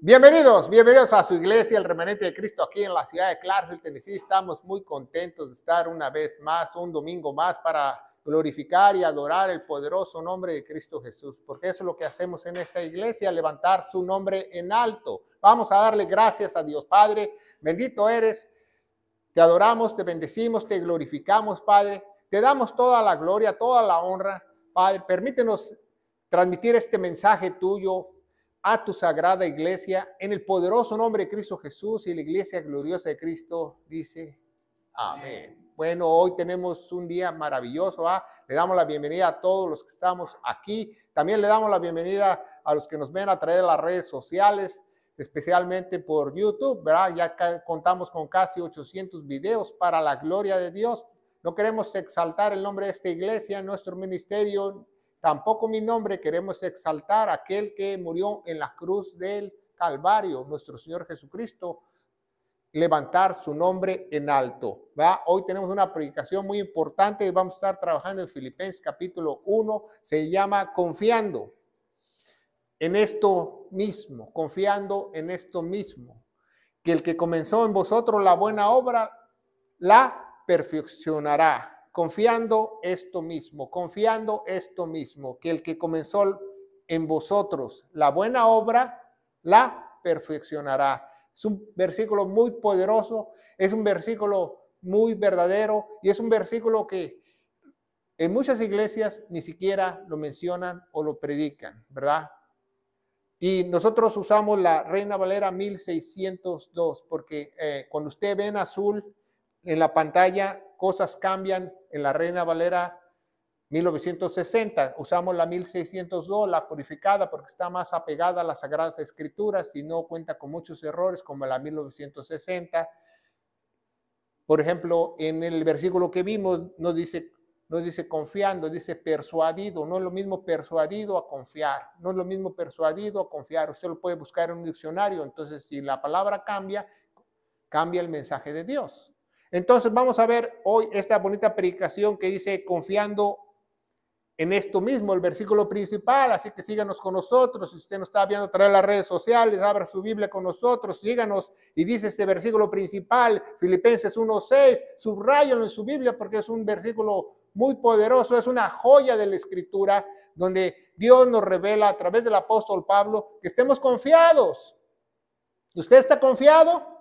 Bienvenidos, bienvenidos a su iglesia, el remanente de Cristo aquí en la ciudad de Clarksville, Tennessee. Estamos muy contentos de estar una vez más, un domingo más para glorificar y adorar el poderoso nombre de Cristo Jesús, porque eso es lo que hacemos en esta iglesia, levantar su nombre en alto. Vamos a darle gracias a Dios Padre, bendito eres, te adoramos, te bendecimos, te glorificamos Padre, te damos toda la gloria, toda la honra, Padre, permítenos transmitir este mensaje tuyo a tu sagrada iglesia en el poderoso nombre de Cristo Jesús y la iglesia gloriosa de Cristo dice amén. Bueno, hoy tenemos un día maravilloso. ¿ah? Le damos la bienvenida a todos los que estamos aquí. También le damos la bienvenida a los que nos ven a través de las redes sociales, especialmente por YouTube. ¿verdad? Ya contamos con casi 800 videos para la gloria de Dios. No queremos exaltar el nombre de esta iglesia, nuestro ministerio, Tampoco mi nombre queremos exaltar a aquel que murió en la cruz del Calvario, nuestro Señor Jesucristo, levantar su nombre en alto. Hoy tenemos una predicación muy importante y vamos a estar trabajando en Filipenses capítulo 1, se llama Confiando en esto mismo, confiando en esto mismo, que el que comenzó en vosotros la buena obra, la perfeccionará confiando esto mismo, confiando esto mismo, que el que comenzó en vosotros la buena obra, la perfeccionará. Es un versículo muy poderoso, es un versículo muy verdadero y es un versículo que en muchas iglesias ni siquiera lo mencionan o lo predican, ¿verdad? Y nosotros usamos la Reina Valera 1602 porque eh, cuando usted ve en azul en la pantalla cosas cambian en la Reina Valera 1960. Usamos la 1602, la purificada, porque está más apegada a las Sagradas Escrituras y no cuenta con muchos errores como la 1960. Por ejemplo, en el versículo que vimos nos dice, nos dice confiando, dice persuadido. No es lo mismo persuadido a confiar. No es lo mismo persuadido a confiar. Usted lo puede buscar en un diccionario. Entonces, si la palabra cambia, cambia el mensaje de Dios. Entonces vamos a ver hoy esta bonita predicación que dice confiando en esto mismo, el versículo principal, así que síganos con nosotros, si usted nos está viendo a través de las redes sociales, abra su Biblia con nosotros, síganos y dice este versículo principal, Filipenses 1.6, subrayalo en su Biblia porque es un versículo muy poderoso, es una joya de la escritura donde Dios nos revela a través del apóstol Pablo que estemos confiados. ¿Usted está confiado?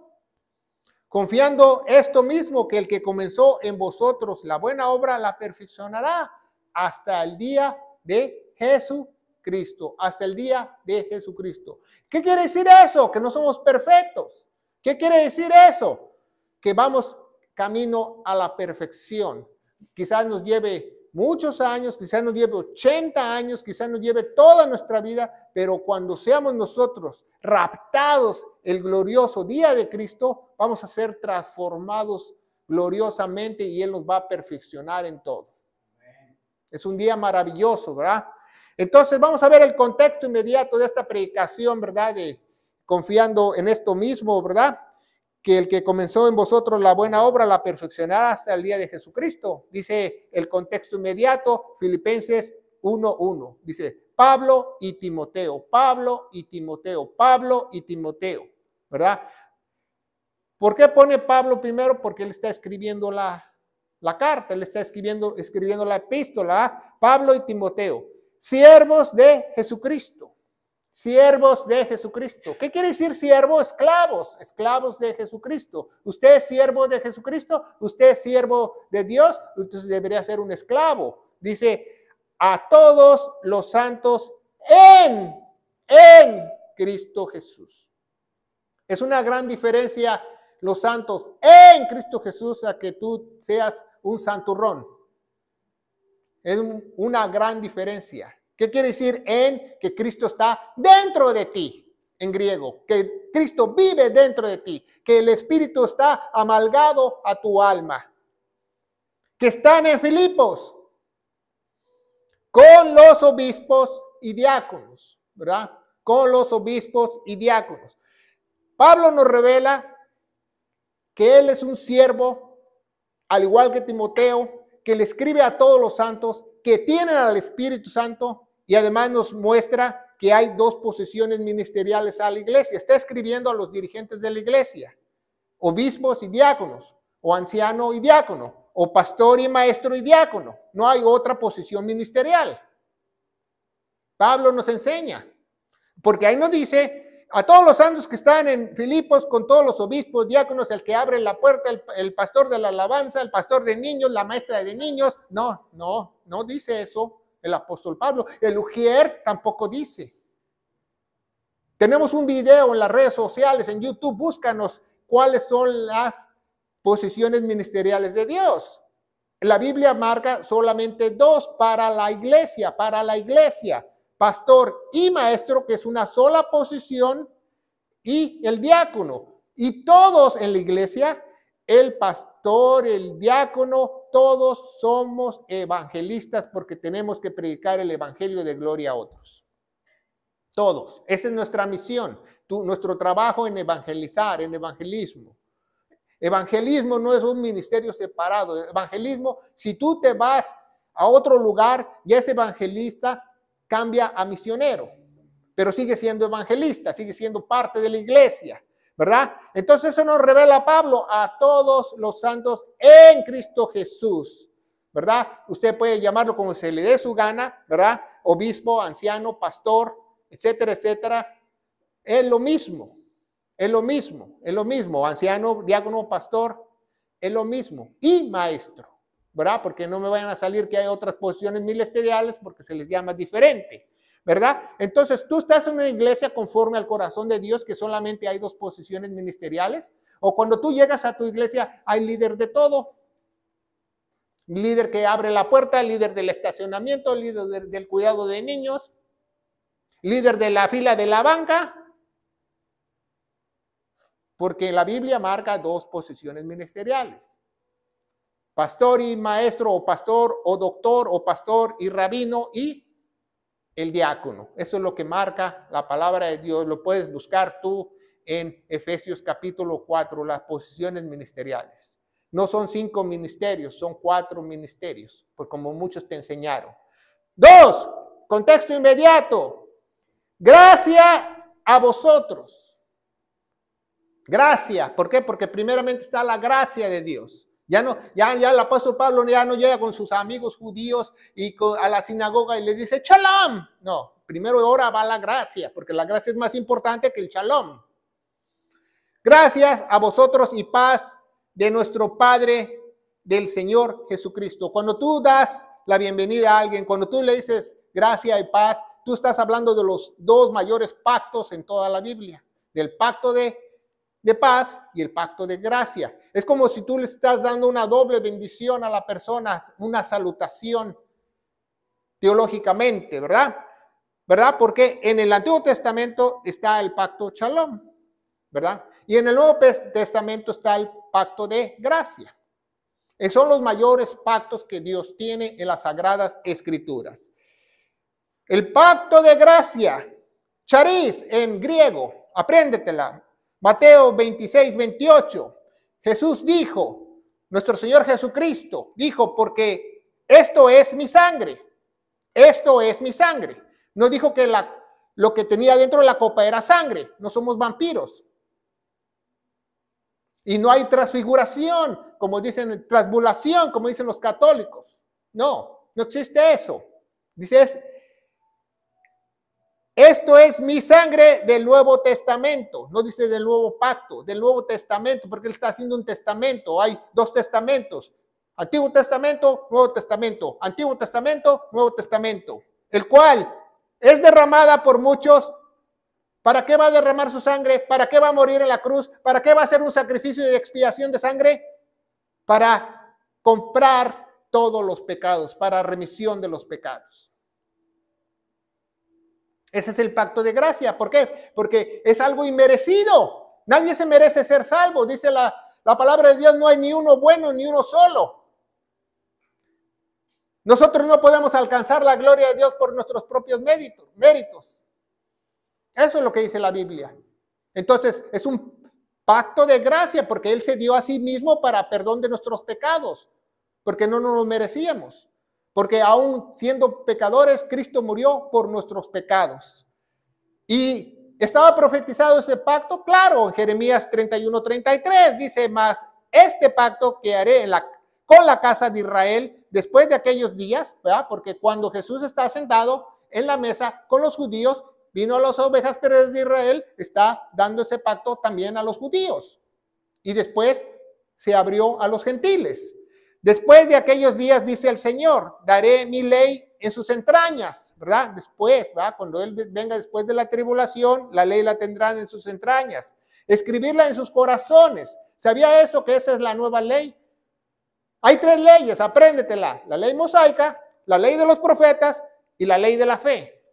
Confiando esto mismo, que el que comenzó en vosotros la buena obra la perfeccionará hasta el día de Jesucristo, hasta el día de Jesucristo. ¿Qué quiere decir eso? Que no somos perfectos. ¿Qué quiere decir eso? Que vamos camino a la perfección. Quizás nos lleve muchos años, quizás nos lleve 80 años, quizás nos lleve toda nuestra vida, pero cuando seamos nosotros raptados el glorioso día de Cristo, vamos a ser transformados gloriosamente y Él nos va a perfeccionar en todo. Es un día maravilloso, ¿verdad? Entonces vamos a ver el contexto inmediato de esta predicación, ¿verdad? De confiando en esto mismo, ¿verdad? que el que comenzó en vosotros la buena obra la perfeccionará hasta el día de Jesucristo. Dice el contexto inmediato, Filipenses 1.1. Dice Pablo y Timoteo, Pablo y Timoteo, Pablo y Timoteo, ¿verdad? ¿Por qué pone Pablo primero? Porque él está escribiendo la, carta, él está escribiendo, escribiendo la epístola, Pablo y Timoteo, siervos de Jesucristo siervos de Jesucristo. ¿Qué quiere decir siervo? Esclavos, esclavos de Jesucristo. Usted es siervo de Jesucristo, usted es siervo de Dios, usted debería ser un esclavo. Dice, a todos los santos en, en Cristo Jesús. Es una gran diferencia los santos en Cristo Jesús a que tú seas un santurrón. Es una gran diferencia. ¿Qué quiere decir en? Que Cristo está dentro de ti, en griego, que Cristo vive dentro de ti, que el Espíritu está amalgado a tu alma, que están en Filipos con los obispos y diáconos, ¿verdad? Con los obispos y diáconos. Pablo nos revela que él es un siervo, al igual que Timoteo, que le escribe a todos los santos, que tienen al Espíritu Santo, y además nos muestra que hay dos posiciones ministeriales a la iglesia. Está escribiendo a los dirigentes de la iglesia, obispos y diáconos, o anciano y diácono, o pastor y maestro y diácono. No hay otra posición ministerial. Pablo nos enseña, porque ahí nos dice, a todos los santos que están en Filipos, con todos los obispos, diáconos, el que abre la puerta, el, pastor de la alabanza, el pastor de niños, la maestra de niños, no, no, no dice eso el apóstol Pablo. El Ujier tampoco dice. Tenemos un video en las redes sociales, en YouTube, búscanos cuáles son las posiciones ministeriales de Dios. La Biblia marca solamente dos para la iglesia, para la iglesia, pastor y maestro, que es una sola posición, y el diácono. Y todos en la iglesia, el pastor, el diácono todos somos evangelistas porque tenemos que predicar el evangelio de gloria a otros. Todos. Esa es nuestra misión, nuestro trabajo en evangelizar, en evangelismo. Evangelismo no es un ministerio separado. Evangelismo, si tú te vas a otro lugar, y es evangelista, cambia a misionero, pero sigue siendo evangelista, sigue siendo parte de la iglesia. ¿verdad? Entonces eso nos revela Pablo a todos los santos en Cristo Jesús, ¿verdad? Usted puede llamarlo como se le dé su gana, ¿verdad? Obispo, anciano, pastor, etcétera, etcétera. Es lo mismo, es lo mismo, es lo mismo. Anciano, diácono, pastor, es lo mismo. Y maestro, ¿verdad? Porque no me vayan a salir que hay otras posiciones ministeriales porque se les llama diferente. ¿verdad? Entonces, tú estás en una iglesia conforme al corazón de Dios, que solamente hay dos posiciones ministeriales, o cuando tú llegas a tu iglesia hay líder de todo. Líder que abre la puerta, líder del estacionamiento, líder del, del cuidado de niños, líder de la fila de la banca, porque la Biblia marca dos posiciones ministeriales. Pastor y maestro, o pastor, o doctor, o pastor y rabino, y el diácono. Eso es lo que marca la palabra de Dios. Lo puedes buscar tú en Efesios capítulo 4, las posiciones ministeriales. No son cinco ministerios, son cuatro ministerios, pues como muchos te enseñaron. Dos, contexto inmediato. Gracia a vosotros. Gracia. ¿Por qué? Porque primeramente está la gracia de Dios. Ya no, ya, ya el apóstol Pablo ya no llega con sus amigos judíos y con, a la sinagoga y les dice, shalom. No, primero hora va la gracia, porque la gracia es más importante que el shalom. Gracias a vosotros y paz de nuestro Padre, del Señor Jesucristo. Cuando tú das la bienvenida a alguien, cuando tú le dices gracia y paz, tú estás hablando de los dos mayores pactos en toda la Biblia, del pacto de de paz y el pacto de gracia. Es como si tú le estás dando una doble bendición a la persona, una salutación teológicamente, ¿verdad? ¿Verdad? Porque en el Antiguo Testamento está el pacto shalom, ¿verdad? Y en el Nuevo Testamento está el pacto de gracia. son los mayores pactos que Dios tiene en las sagradas escrituras. El pacto de gracia, charis en griego, apréndetela, Mateo 26, 28. Jesús dijo, nuestro Señor Jesucristo dijo, porque esto es mi sangre, esto es mi sangre. No dijo que la, lo que tenía dentro de la copa era sangre, no somos vampiros. Y no hay transfiguración, como dicen, transbulación, como dicen los católicos. No, no existe eso. Dice, esto es mi sangre del Nuevo Testamento, no dice del Nuevo Pacto, del Nuevo Testamento, porque él está haciendo un testamento, hay dos testamentos, Antiguo Testamento, Nuevo Testamento, Antiguo Testamento, Nuevo Testamento, el cual es derramada por muchos. ¿Para qué va a derramar su sangre? ¿Para qué va a morir en la cruz? ¿Para qué va a hacer un sacrificio de expiación de sangre? Para comprar todos los pecados, para remisión de los pecados. Ese es el pacto de gracia. ¿Por qué? Porque es algo inmerecido. Nadie se merece ser salvo. Dice la, la palabra de Dios, no hay ni uno bueno ni uno solo. Nosotros no podemos alcanzar la gloria de Dios por nuestros propios méritos. méritos. Eso es lo que dice la Biblia. Entonces, es un pacto de gracia porque Él se dio a sí mismo para perdón de nuestros pecados, porque no nos lo merecíamos. Porque aún siendo pecadores, Cristo murió por nuestros pecados. Y estaba profetizado ese pacto, claro, en Jeremías 31, 33 dice, más este pacto que haré con la casa de Israel después de aquellos días, porque cuando Jesús está sentado en la mesa con los judíos, vino a las ovejas perdidas de Israel, está dando ese pacto también a los judíos. Y después se abrió a los gentiles. Después de aquellos días, dice el Señor, daré mi ley en sus entrañas, ¿verdad? Después, ¿va? Cuando Él venga después de la tribulación, la ley la tendrán en sus entrañas. Escribirla en sus corazones. ¿Sabía eso que esa es la nueva ley? Hay tres leyes, apréndetela. La ley mosaica, la ley de los profetas y la ley de la fe.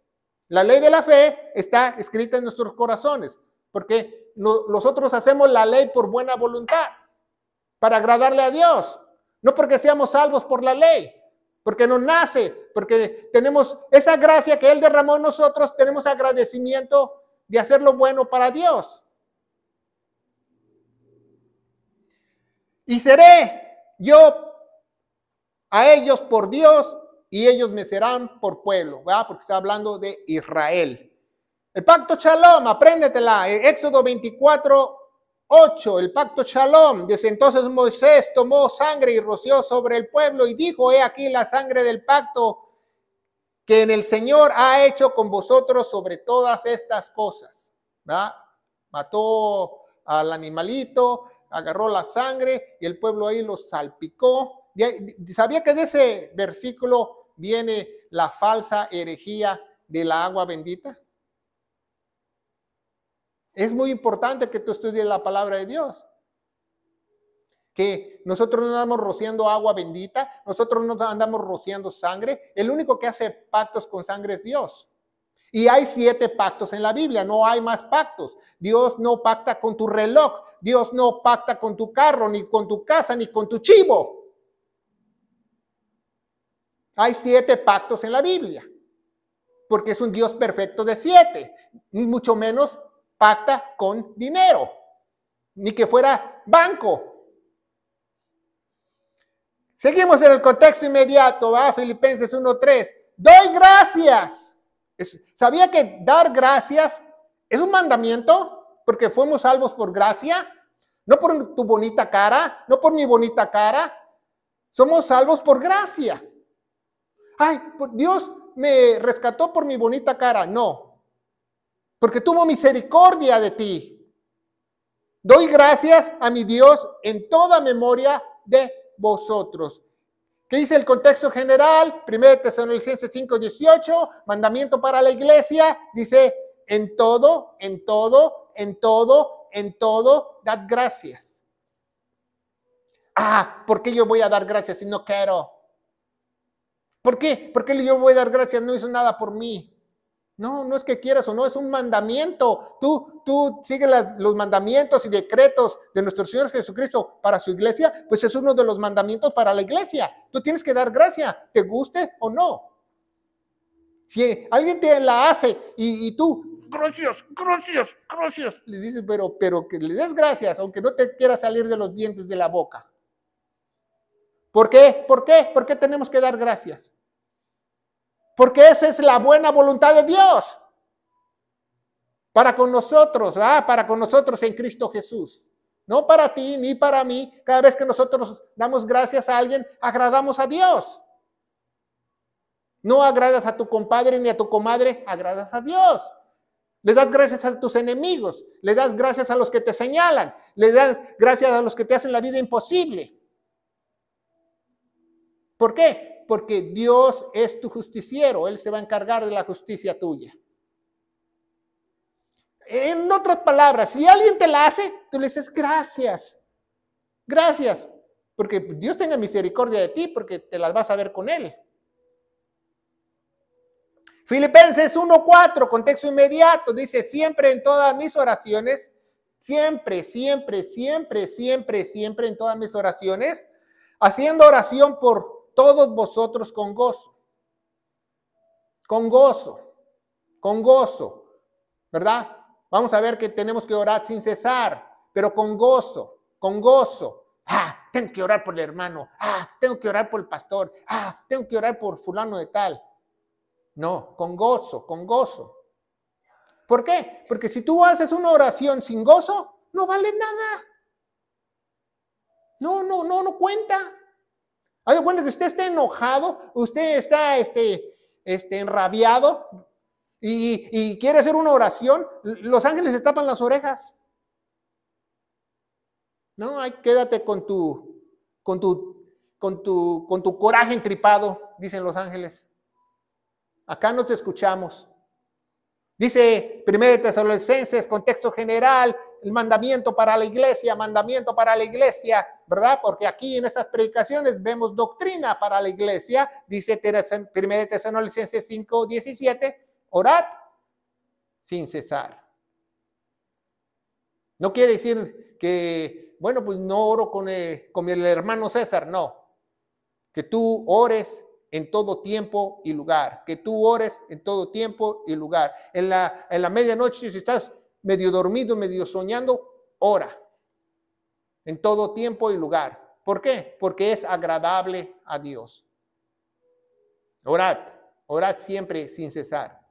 La ley de la fe está escrita en nuestros corazones, porque nosotros hacemos la ley por buena voluntad, para agradarle a Dios, no porque seamos salvos por la ley, porque nos nace, porque tenemos esa gracia que Él derramó en nosotros, tenemos agradecimiento de hacer lo bueno para Dios. Y seré yo a ellos por Dios y ellos me serán por pueblo, ¿verdad? Porque está hablando de Israel. El pacto Shalom, apréndetela, Éxodo 24, 8. El pacto Shalom. desde entonces Moisés tomó sangre y roció sobre el pueblo y dijo, he aquí la sangre del pacto que en el Señor ha hecho con vosotros sobre todas estas cosas. Mató al animalito, agarró la sangre y el pueblo ahí lo salpicó. Sabía que de ese versículo viene la falsa herejía de la agua bendita. Es muy importante que tú estudies la palabra de Dios. Que nosotros no andamos rociando agua bendita, nosotros no andamos rociando sangre. El único que hace pactos con sangre es Dios. Y hay siete pactos en la Biblia, no hay más pactos. Dios no pacta con tu reloj, Dios no pacta con tu carro, ni con tu casa, ni con tu chivo. Hay siete pactos en la Biblia, porque es un Dios perfecto de siete, ni mucho menos pacta con dinero, ni que fuera banco. Seguimos en el contexto inmediato, va Filipenses 1:3. Doy gracias. ¿Sabía que dar gracias es un mandamiento? Porque fuimos salvos por gracia, no por tu bonita cara, no por mi bonita cara. Somos salvos por gracia. Ay, Dios me rescató por mi bonita cara. No, porque tuvo misericordia de ti. Doy gracias a mi Dios en toda memoria de vosotros. ¿Qué dice el contexto general? 1 Tesalonicenses 5.18 mandamiento para la iglesia, dice, en todo, en todo, en todo, en todo, dad gracias. Ah, ¿por qué yo voy a dar gracias si no quiero? ¿Por qué? ¿Por qué yo voy a dar gracias? No hizo nada por mí. No, no es que quieras o no, es un mandamiento. Tú, tú sigues los mandamientos y decretos de nuestro Señor Jesucristo para su iglesia, pues es uno de los mandamientos para la iglesia. Tú tienes que dar gracia, te guste o no. Si alguien te la hace y, tú, gracias, gracias, gracias, le dices, pero, pero que le des gracias, aunque no te quiera salir de los dientes de la boca. ¿Por qué? ¿Por qué? ¿Por qué tenemos que dar gracias? Porque esa es la buena voluntad de Dios. Para con nosotros, para con nosotros en Cristo Jesús. No para ti ni para mí. Cada vez que nosotros damos gracias a alguien, agradamos a Dios. No agradas a tu compadre ni a tu comadre, agradas a Dios. Le das gracias a tus enemigos, le das gracias a los que te señalan, le das gracias a los que te hacen la vida imposible. ¿Por qué? Porque Dios es tu justiciero, Él se va a encargar de la justicia tuya. En otras palabras, si alguien te la hace, tú le dices gracias, gracias, porque Dios tenga misericordia de ti, porque te las vas a ver con Él. Filipenses 1.4, contexto inmediato, dice, siempre en todas mis oraciones, siempre, siempre, siempre, siempre, siempre en todas mis oraciones, haciendo oración por todos vosotros con gozo. Con gozo, con gozo, ¿verdad? Vamos a ver que tenemos que orar sin cesar, pero con gozo, con gozo. Ah, tengo que orar por el hermano, ah, tengo que orar por el pastor, ah, tengo que orar por fulano de tal. No, con gozo, con gozo. ¿Por qué? Porque si tú haces una oración sin gozo, no vale nada. No, no, no, no cuenta. Haz de cuenta que usted está enojado, usted está este, este, enrabiado y, quiere hacer una oración, los ángeles se tapan las orejas. No, hay, quédate con tu, con tu, con tu, con tu coraje entripado, dicen los ángeles. Acá no te escuchamos. Dice 1 Tesalonicenses, contexto general, el mandamiento para la iglesia, mandamiento para la iglesia, ¿verdad? Porque aquí en estas predicaciones vemos doctrina para la iglesia, dice 1 Tesalonicenses 5, 17, orad sin cesar. No quiere decir que, bueno, pues no oro con el, eh, con el hermano César, no. Que tú ores en todo tiempo y lugar, que tú ores en todo tiempo y lugar. En la, en la medianoche, si estás medio dormido, medio soñando, ora en todo tiempo y lugar. ¿Por qué? Porque es agradable a Dios. Orad, orad siempre sin cesar.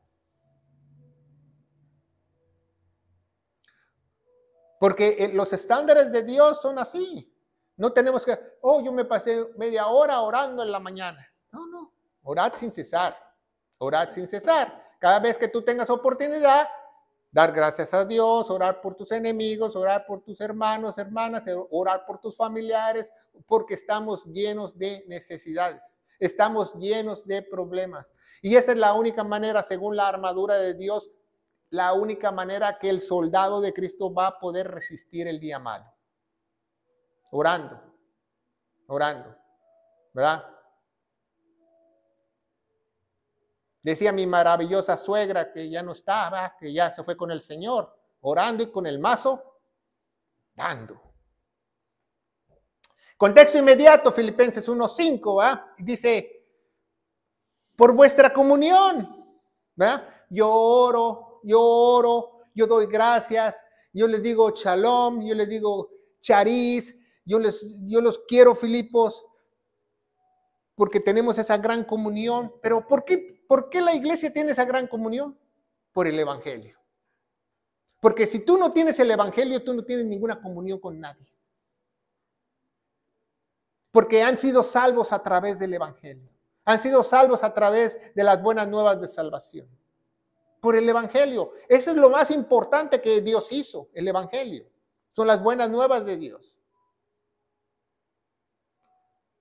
Porque eh, los estándares de Dios son así. No tenemos que, oh, yo me pasé media hora orando en la mañana. No, no, orad sin cesar, orad sin cesar. Cada vez que tú tengas oportunidad, dar gracias a Dios, orar por tus enemigos, orar por tus hermanos, hermanas, orar por tus familiares, porque estamos llenos de necesidades, estamos llenos de problemas. Y esa es la única manera, según la armadura de Dios, la única manera que el soldado de Cristo va a poder resistir el día malo. Orando, orando, ¿verdad? Decía mi maravillosa suegra que ya no estaba, que ya se fue con el Señor, orando y con el mazo, dando. Contexto inmediato, Filipenses 1.5, dice, por vuestra comunión, Yo oro, yo oro, yo doy gracias, yo les digo shalom, yo les digo chariz, yo, les, yo los quiero, Filipos, porque tenemos esa gran comunión, pero ¿por qué ¿Por qué la iglesia tiene esa gran comunión? Por el Evangelio. Porque si tú no tienes el Evangelio, tú no tienes ninguna comunión con nadie. Porque han sido salvos a través del Evangelio. Han sido salvos a través de las buenas nuevas de salvación. Por el Evangelio. Eso es lo más importante que Dios hizo, el Evangelio. Son las buenas nuevas de Dios.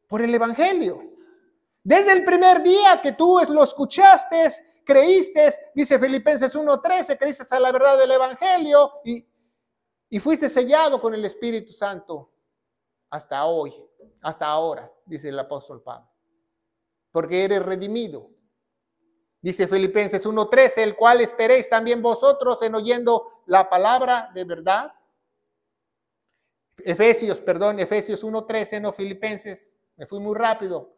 Por el Evangelio. Desde el primer día que tú lo escuchaste, creíste, dice Filipenses 1.13, creíste a la verdad del Evangelio y, y fuiste sellado con el Espíritu Santo hasta hoy, hasta ahora, dice el apóstol Pablo, porque eres redimido. Dice Filipenses 1.13, el cual esperéis también vosotros en oyendo la palabra de verdad. Efesios, perdón, Efesios 1.13, no Filipenses, me fui muy rápido.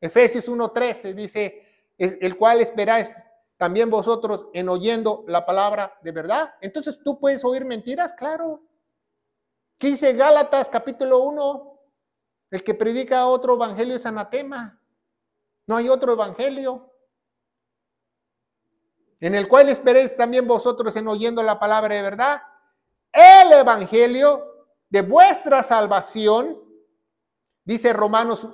Efesios 1.13 dice, el cual esperáis también vosotros en oyendo la palabra de verdad. Entonces, ¿tú puedes oír mentiras? Claro. 15 Gálatas capítulo 1? El que predica otro evangelio es anatema. No hay otro evangelio. En el cual esperéis también vosotros en oyendo la palabra de verdad. El evangelio de vuestra salvación, dice Romanos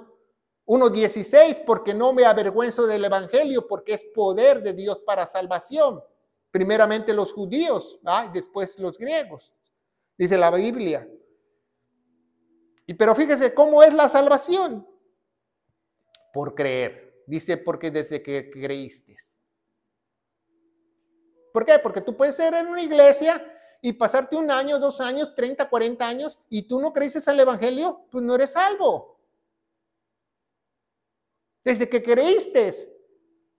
1.16, porque no me avergüenzo del Evangelio, porque es poder de Dios para salvación. Primeramente los judíos, y después los griegos, dice la Biblia. Y pero fíjese cómo es la salvación. Por creer. Dice, porque desde que creíste. ¿Por qué? Porque tú puedes ser en una iglesia y pasarte un año, dos años, 30, 40 años y tú no creíste al Evangelio, pues no eres salvo. Desde que creíste,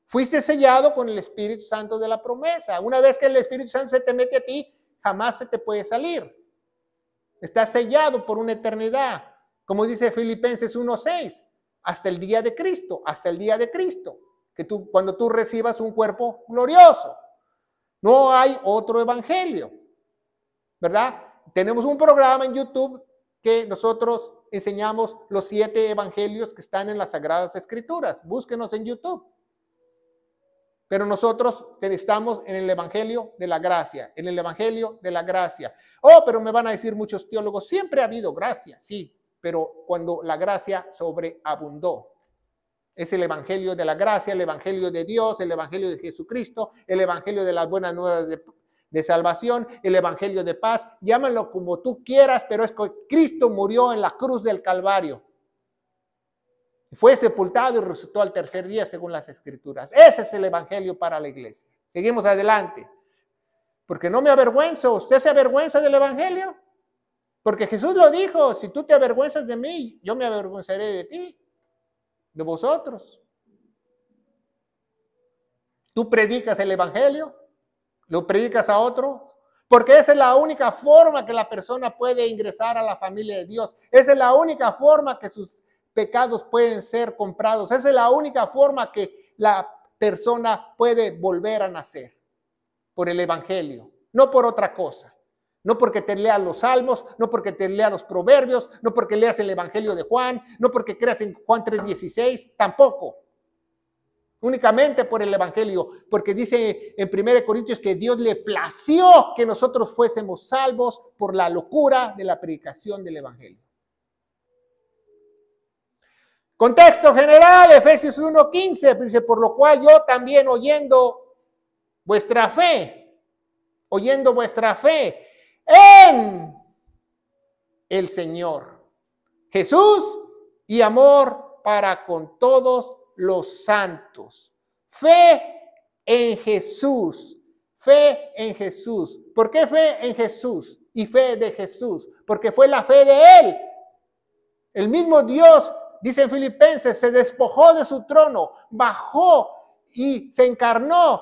fuiste sellado con el Espíritu Santo de la promesa. Una vez que el Espíritu Santo se te mete a ti, jamás se te puede salir. Está sellado por una eternidad. Como dice Filipenses 1.6, hasta el día de Cristo, hasta el día de Cristo, que tú, cuando tú recibas un cuerpo glorioso. No hay otro evangelio, ¿verdad? Tenemos un programa en YouTube que nosotros enseñamos los siete evangelios que están en las Sagradas Escrituras. Búsquenos en YouTube. Pero nosotros estamos en el Evangelio de la Gracia, en el Evangelio de la Gracia. Oh, pero me van a decir muchos teólogos, siempre ha habido gracia, sí, pero cuando la gracia sobreabundó. Es el Evangelio de la Gracia, el Evangelio de Dios, el Evangelio de Jesucristo, el Evangelio de las buenas nuevas de, de salvación, el Evangelio de paz, llámalo como tú quieras, pero es que Cristo murió en la cruz del Calvario. Fue sepultado y resucitó al tercer día según las escrituras. Ese es el Evangelio para la iglesia. Seguimos adelante. Porque no me avergüenzo. ¿Usted se avergüenza del Evangelio? Porque Jesús lo dijo, si tú te avergüenzas de mí, yo me avergonzaré de ti, de vosotros. Tú predicas el Evangelio, lo predicas a otro, porque esa es la única forma que la persona puede ingresar a la familia de Dios. Esa es la única forma que sus pecados pueden ser comprados. Esa es la única forma que la persona puede volver a nacer por el Evangelio, no por otra cosa. No porque te leas los salmos, no porque te leas los proverbios, no porque leas el Evangelio de Juan, no porque creas en Juan 3:16, tampoco únicamente por el Evangelio, porque dice en 1 Corintios que Dios le plació que nosotros fuésemos salvos por la locura de la predicación del Evangelio. Contexto general, Efesios 1.15, dice, por lo cual yo también oyendo vuestra fe, oyendo vuestra fe en el Señor, Jesús y amor para con todos los santos. Fe en Jesús. Fe en Jesús. ¿Por qué fe en Jesús y fe de Jesús? Porque fue la fe de Él. El mismo Dios, dice en Filipenses, se despojó de su trono, bajó y se encarnó.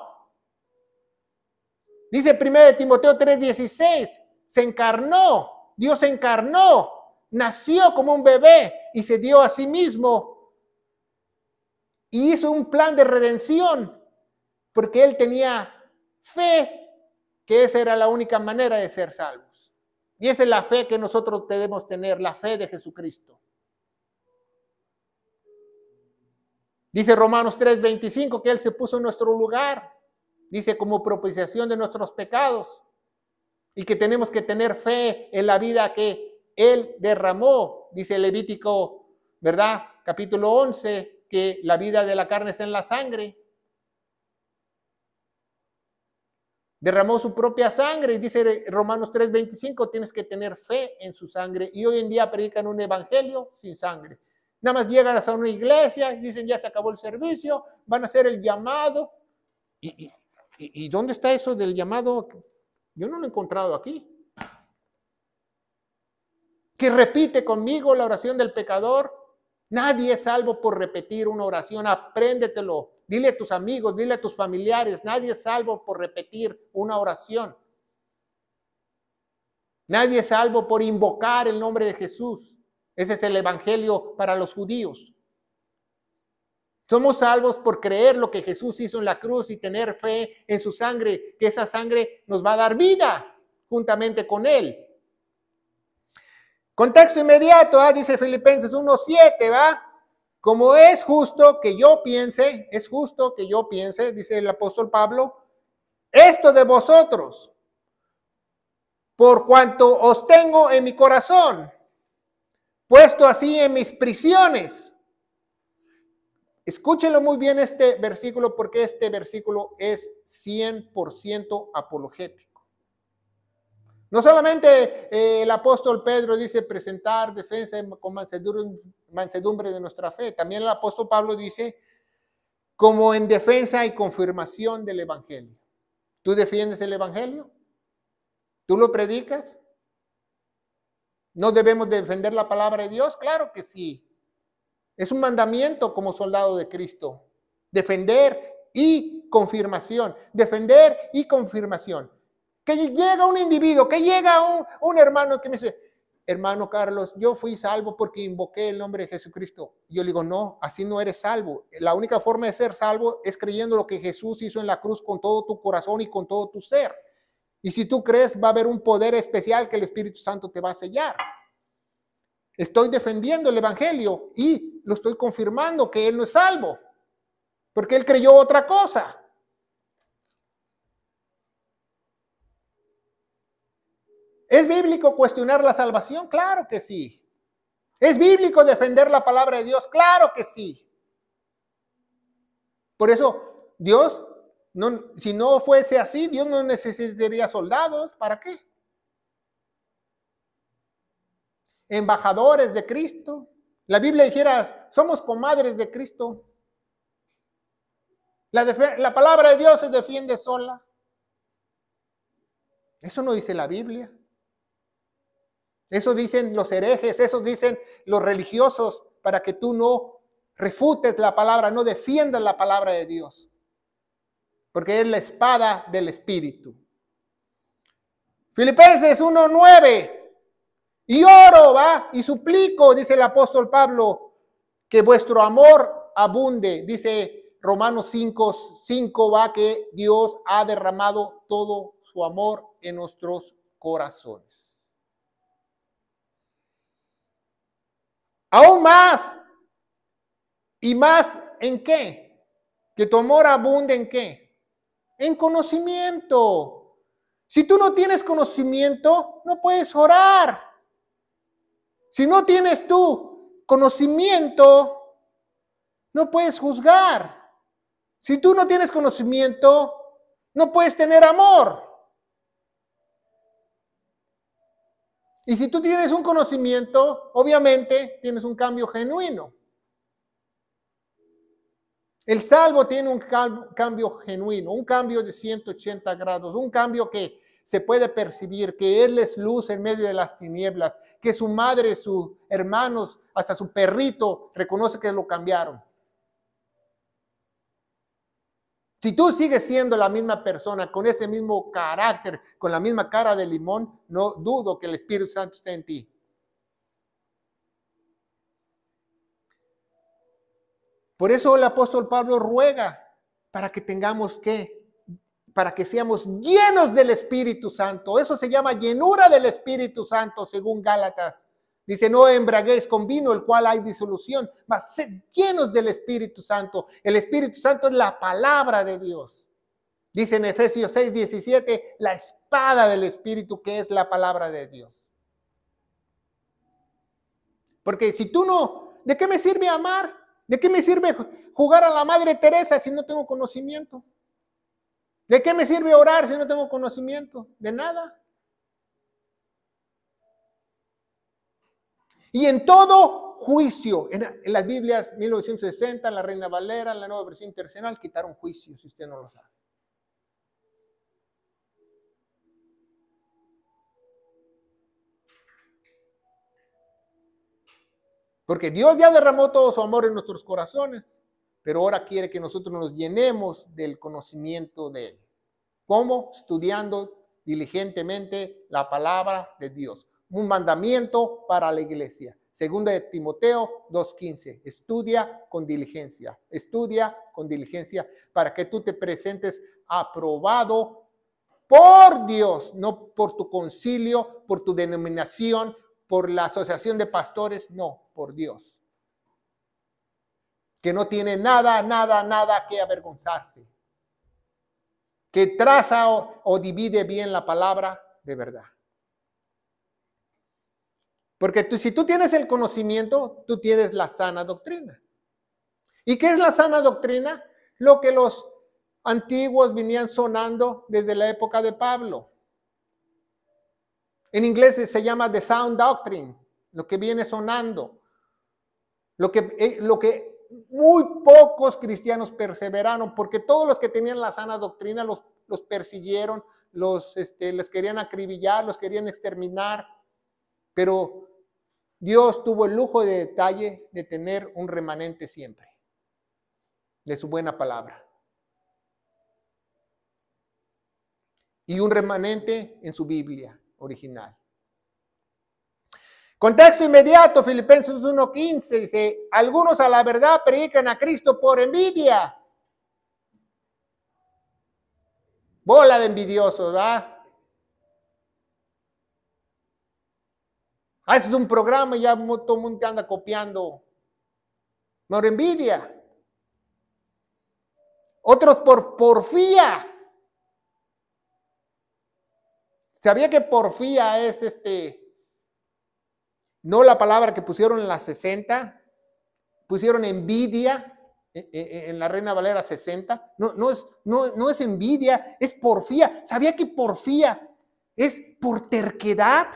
Dice 1 Timoteo 3:16, se encarnó, Dios se encarnó, nació como un bebé y se dio a sí mismo y hizo un plan de redención porque él tenía fe que esa era la única manera de ser salvos. Y esa es la fe que nosotros debemos tener, la fe de Jesucristo. Dice Romanos 3:25 que Él se puso en nuestro lugar, dice como propiciación de nuestros pecados, y que tenemos que tener fe en la vida que Él derramó, dice Levítico, ¿verdad? Capítulo 11, que la vida de la carne está en la sangre. Derramó su propia sangre y dice Romanos 3:25, tienes que tener fe en su sangre. Y hoy en día predican un evangelio sin sangre. Nada más llegan a una iglesia, dicen ya se acabó el servicio, van a hacer el llamado. ¿Y, y dónde está eso del llamado? Yo no lo he encontrado aquí. Que repite conmigo la oración del pecador, Nadie es salvo por repetir una oración, apréndetelo. Dile a tus amigos, dile a tus familiares, nadie es salvo por repetir una oración. Nadie es salvo por invocar el nombre de Jesús. Ese es el Evangelio para los judíos. Somos salvos por creer lo que Jesús hizo en la cruz y tener fe en su sangre, que esa sangre nos va a dar vida juntamente con Él. Contexto inmediato, ¿ah? dice Filipenses 1.7, ¿va? Como es justo que yo piense, es justo que yo piense, dice el apóstol Pablo, esto de vosotros, por cuanto os tengo en mi corazón, puesto así en mis prisiones. Escúchenlo muy bien este versículo porque este versículo es 100% apologético. No solamente eh, el apóstol Pedro dice presentar defensa con mansedumbre de nuestra fe, también el apóstol Pablo dice como en defensa y confirmación del Evangelio. ¿Tú defiendes el Evangelio? ¿Tú lo predicas? ¿No debemos defender la palabra de Dios? Claro que sí. Es un mandamiento como soldado de Cristo. Defender y confirmación. Defender y confirmación. Que llega un individuo, que llega un, hermano que me dice, hermano Carlos, yo fui salvo porque invoqué el nombre de Jesucristo. Yo le digo, no, así no eres salvo. La única forma de ser salvo es creyendo lo que Jesús hizo en la cruz con todo tu corazón y con todo tu ser. Y si tú crees, va a haber un poder especial que el Espíritu Santo te va a sellar. Estoy defendiendo el Evangelio y lo estoy confirmando que Él no es salvo, porque Él creyó otra cosa. ¿Es bíblico cuestionar la salvación? Claro que sí. ¿Es bíblico defender la palabra de Dios? Claro que sí. Por eso, Dios, si no fuese así, Dios no necesitaría soldados. ¿Para qué? Embajadores de Cristo. La Biblia dijera, somos comadres de Cristo. la palabra de Dios se defiende sola. Eso no dice la Biblia. Eso dicen los herejes, eso dicen los religiosos, para que tú no refutes la palabra, no defiendas la palabra de Dios. Porque es la espada del Espíritu. Filipenses 1.9. Y oro, va, y suplico, dice el apóstol Pablo, que vuestro amor abunde, dice Romanos 5.5, va, que Dios ha derramado todo su amor en nuestros corazones. Aún más. ¿Y más en qué? Que tu amor abunde en qué? En conocimiento. Si tú no tienes conocimiento, no puedes orar. Si no tienes tú conocimiento, no puedes juzgar. Si tú no tienes conocimiento, no puedes tener amor. Y si tú tienes un conocimiento, obviamente tienes un cambio genuino. El salvo tiene un cambio genuino, un cambio de 180 grados, un cambio que se puede percibir, que Él es luz en medio de las tinieblas, que su madre, sus hermanos, hasta su perrito reconoce que lo cambiaron. Si tú sigues siendo la misma persona, con ese mismo carácter, con la misma cara de limón, no dudo que el Espíritu Santo esté en ti. Por eso el apóstol Pablo ruega para que tengamos que, para que seamos llenos del Espíritu Santo. Eso se llama llenura del Espíritu Santo, según Gálatas Dice, no embraguéis con vino, el cual hay disolución, mas sed llenos del Espíritu Santo. El Espíritu Santo es la palabra de Dios. Dice en Efesios 6, 17, la espada del Espíritu que es la palabra de Dios. Porque si tú no, ¿de qué me sirve amar? ¿De qué me sirve jugar a la Madre Teresa si no tengo conocimiento? ¿De qué me sirve orar si no tengo conocimiento? De nada. Y en todo juicio, en, las Biblias 1960, en la Reina Valera, en la nueva versión internacional, quitaron juicio, si usted no lo sabe. Porque Dios ya derramó todo su amor en nuestros corazones, pero ahora quiere que nosotros nos llenemos del conocimiento de Él. ¿Cómo? Estudiando diligentemente la palabra de Dios un mandamiento para la iglesia. Segunda de Timoteo 2.15. Estudia con diligencia. Estudia con diligencia para que tú te presentes aprobado por Dios, no por tu concilio, por tu denominación, por la asociación de pastores, no, por Dios. Que no tiene nada, nada, nada que avergonzarse. Que traza o, o divide bien la palabra de verdad. Porque si tú tienes el conocimiento, tú tienes la sana doctrina. ¿Y qué es la sana doctrina? Lo que los antiguos venían sonando desde la época de Pablo. En inglés se llama the sound doctrine, lo que viene sonando. Lo que, eh, lo que muy pocos cristianos perseveraron, porque todos los que tenían la sana doctrina los, persiguieron, los, este, los querían acribillar, los querían exterminar, pero Dios tuvo el lujo de detalle de tener un remanente siempre de su buena palabra. Y un remanente en su Biblia original. Contexto inmediato, Filipenses 1.15 dice, algunos a la verdad predican a Cristo por envidia. Bola de envidiosos, ¿verdad? Ah, es un programa y ya todo el mundo te anda copiando. Por envidia. Otros por porfía. ¿Sabía que porfía es este? No la palabra que pusieron en la 60. Pusieron envidia e, e, e, en la Reina Valera 60. No, no, es, no, no es envidia, es porfía. ¿Sabía que porfía es por terquedad?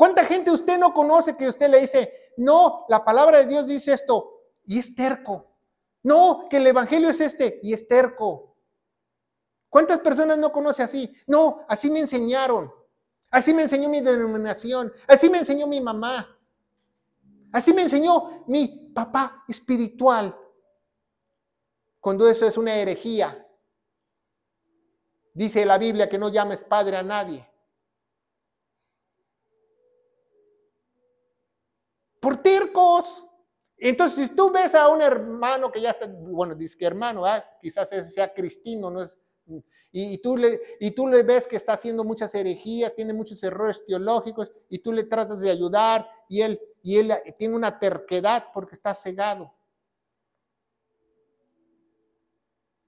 ¿Cuánta gente usted no conoce que usted le dice, no, la palabra de Dios dice esto y es terco? No, que el Evangelio es este y es terco. ¿Cuántas personas no conoce así? No, así me enseñaron. Así me enseñó mi denominación. Así me enseñó mi mamá. Así me enseñó mi papá espiritual. Cuando eso es una herejía. Dice la Biblia que no llames padre a nadie. por tircos, Entonces, si tú ves a un hermano que ya está, bueno, dice que hermano, ah, quizás sea cristino, no es, y, tú le, y tú le ves que está haciendo muchas herejías, tiene muchos errores teológicos, y tú le tratas de ayudar, y él, y él tiene una terquedad porque está cegado.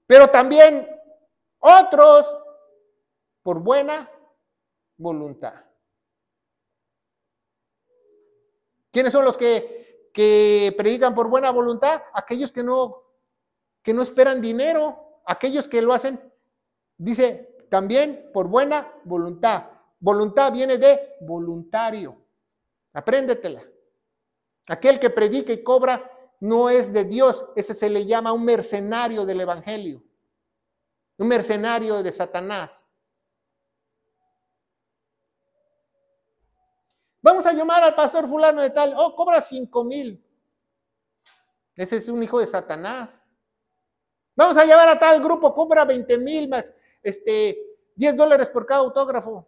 Pero también otros por buena voluntad. ¿Quiénes son los que, predican por buena voluntad? Aquellos que no, que no esperan dinero, aquellos que lo hacen, dice, también por buena voluntad. Voluntad viene de voluntario. Apréndetela. Aquel que predica y cobra no es de Dios, ese se le llama un mercenario del Evangelio, un mercenario de Satanás. Vamos a llamar al pastor fulano de tal. Oh, cobra cinco mil. Ese es un hijo de Satanás. Vamos a llevar a tal grupo, cobra 20 mil más este, 10 dólares por cada autógrafo.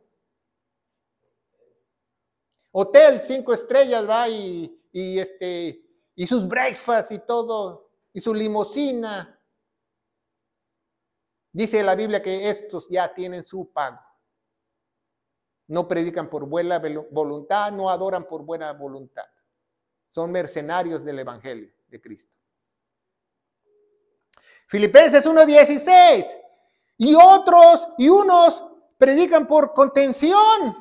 Hotel, cinco estrellas, va, y, y, este, y sus breakfasts y todo, y su limusina. Dice la Biblia que estos ya tienen su pago. No predican por buena voluntad, no adoran por buena voluntad. Son mercenarios del Evangelio de Cristo. Filipenses 1:16. Y otros y unos predican por contención.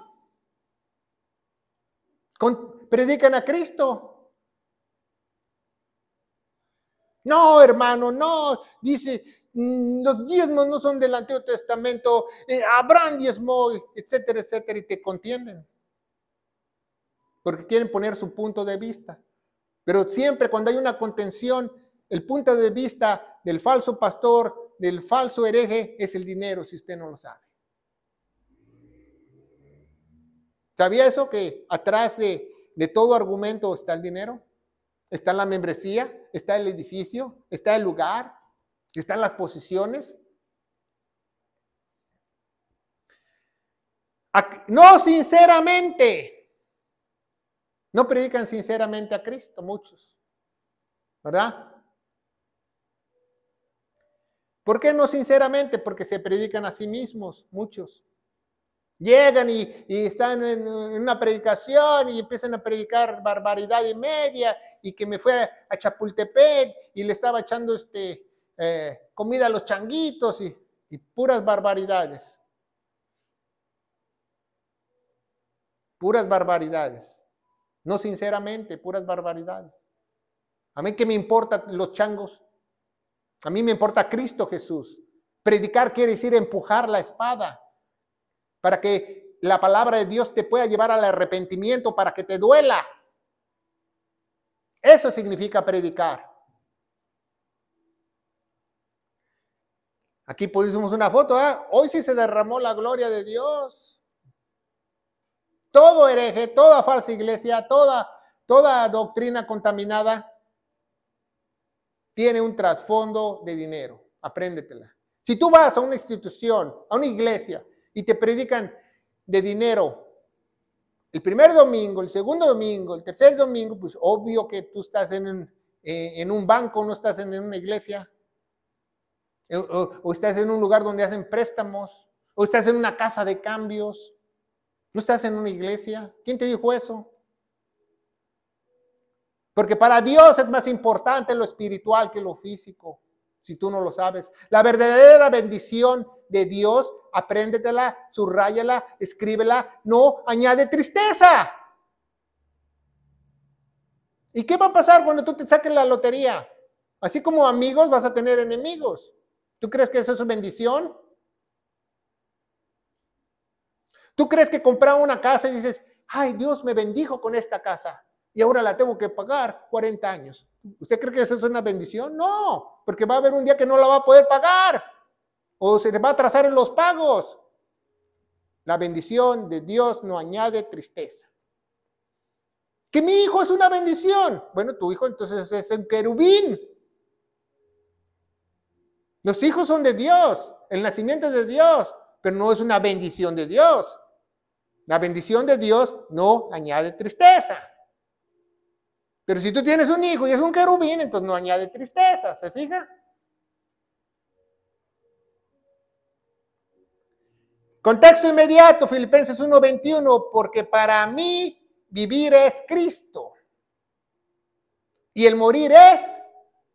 predican a Cristo. No, hermano, no. Dice, Mm, los diezmos no son del Antiguo Testamento, eh, habrán Abraham etcétera, etcétera, y te contienden. Porque quieren poner su punto de vista. Pero siempre cuando hay una contención, el punto de vista del falso pastor, del falso hereje, es el dinero, si usted no lo sabe. ¿Sabía eso? Que atrás de, de todo argumento está el dinero, está la membresía, está el edificio, está el lugar, están las posiciones. No, sinceramente. No predican sinceramente a Cristo, muchos. ¿Verdad? ¿Por qué no sinceramente? Porque se predican a sí mismos, muchos. Llegan y, y, están en una predicación y empiezan a predicar barbaridad y media y que me fue a, Chapultepec y le estaba echando este, eh, comida a los changuitos y, puras barbaridades. Puras barbaridades. No sinceramente, puras barbaridades. A mí que me importan los changos. A mí me importa Cristo Jesús. Predicar quiere decir empujar la espada para que la palabra de Dios te pueda llevar al arrepentimiento, para que te duela. Eso significa predicar. Aquí pusimos una foto, ¿ah? hoy sí se derramó la gloria de Dios. Todo hereje, toda falsa iglesia, toda, toda doctrina contaminada tiene un trasfondo de dinero. Apréndetela. Si tú vas a una institución, a una iglesia, y te predican de dinero el primer domingo, el segundo domingo, el tercer domingo, pues obvio que tú estás en, un banco, no estás en una iglesia. Eh, o, estás en un lugar donde hacen préstamos, o estás en una casa de cambios, no estás en una iglesia. ¿Quién te dijo eso? Porque para Dios es más importante lo espiritual que lo físico, si tú no lo sabes. La verdadera bendición de Dios, apréndetela, subrayala, escríbela, no añade tristeza. ¿Y qué va a pasar cuando tú te saques la lotería? Así como amigos, vas a tener enemigos. ¿Tú crees que eso es bendición? ¿Tú crees que comprar una casa y dices, ay, Dios me bendijo con esta casa y ahora la tengo que pagar 40 años? ¿Usted cree que eso es una bendición? No, porque va a haber un día que no la va a poder pagar o se le va a atrasar en los pagos. La bendición de Dios no añade tristeza. Que mi hijo es una bendición. Bueno, tu hijo entonces es un querubín. Los hijos son de Dios, el nacimiento es de Dios, pero no es una bendición de Dios. La bendición de Dios no añade tristeza. Pero si tú tienes un hijo y es un querubín, entonces no añade tristeza, ¿se fija? Contexto inmediato, Filipenses 1:21, porque para mí vivir es Cristo y el morir es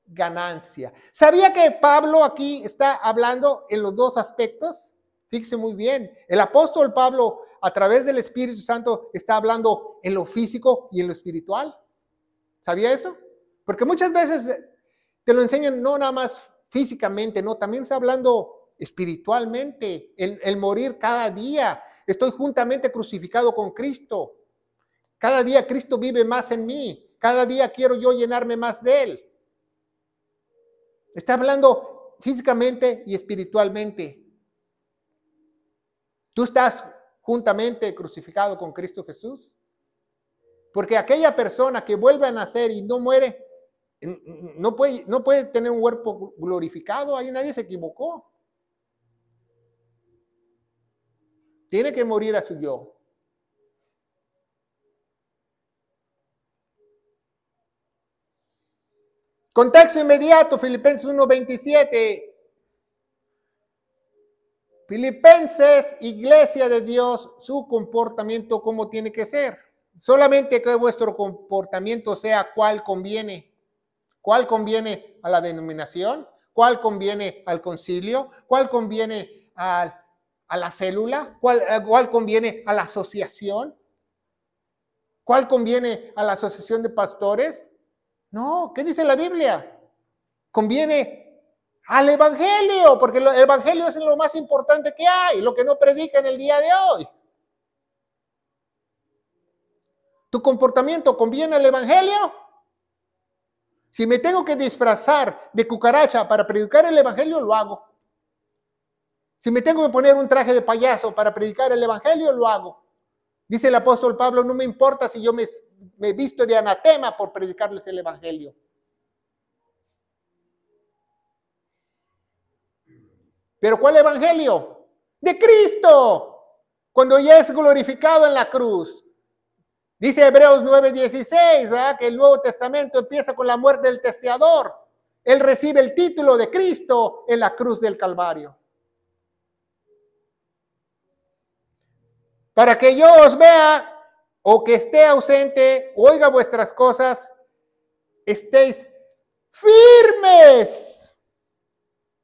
ganancia. ¿Sabía que Pablo aquí está hablando en los dos aspectos? Fíjese muy bien, el apóstol Pablo a través del Espíritu Santo está hablando en lo físico y en lo espiritual. ¿Sabía eso? Porque muchas veces te lo enseñan no nada más físicamente, no, también está hablando espiritualmente, el, el morir cada día. Estoy juntamente crucificado con Cristo. Cada día Cristo vive más en mí. Cada día quiero yo llenarme más de Él. Está hablando físicamente y espiritualmente. Tú estás juntamente crucificado con Cristo Jesús. Porque aquella persona que vuelve a nacer y no muere, no puede, no puede tener un cuerpo glorificado. Ahí nadie se equivocó. Tiene que morir a su yo. Contexto inmediato, Filipenses 1.27. Filipenses, iglesia de Dios, su comportamiento como tiene que ser. Solamente que vuestro comportamiento sea cual conviene. ¿Cuál conviene a la denominación? ¿Cuál conviene al concilio? ¿Cuál conviene a la célula? ¿Cuál, eh, ¿Cuál conviene a la asociación? ¿Cuál conviene a la asociación de pastores? No, ¿qué dice la Biblia? Conviene al Evangelio, porque el Evangelio es lo más importante que hay, lo que no predica en el día de hoy. ¿Tu comportamiento conviene al Evangelio? Si me tengo que disfrazar de cucaracha para predicar el Evangelio, lo hago. Si me tengo que poner un traje de payaso para predicar el Evangelio, lo hago. Dice el apóstol Pablo, no me importa si yo me me he visto de anatema por predicarles el Evangelio. Pero ¿cuál Evangelio? De Cristo, cuando ya es glorificado en la cruz. Dice Hebreos 9:16, ¿verdad? Que el Nuevo Testamento empieza con la muerte del testeador. Él recibe el título de Cristo en la cruz del Calvario. Para que yo os vea o que esté ausente, oiga vuestras cosas, estéis firmes.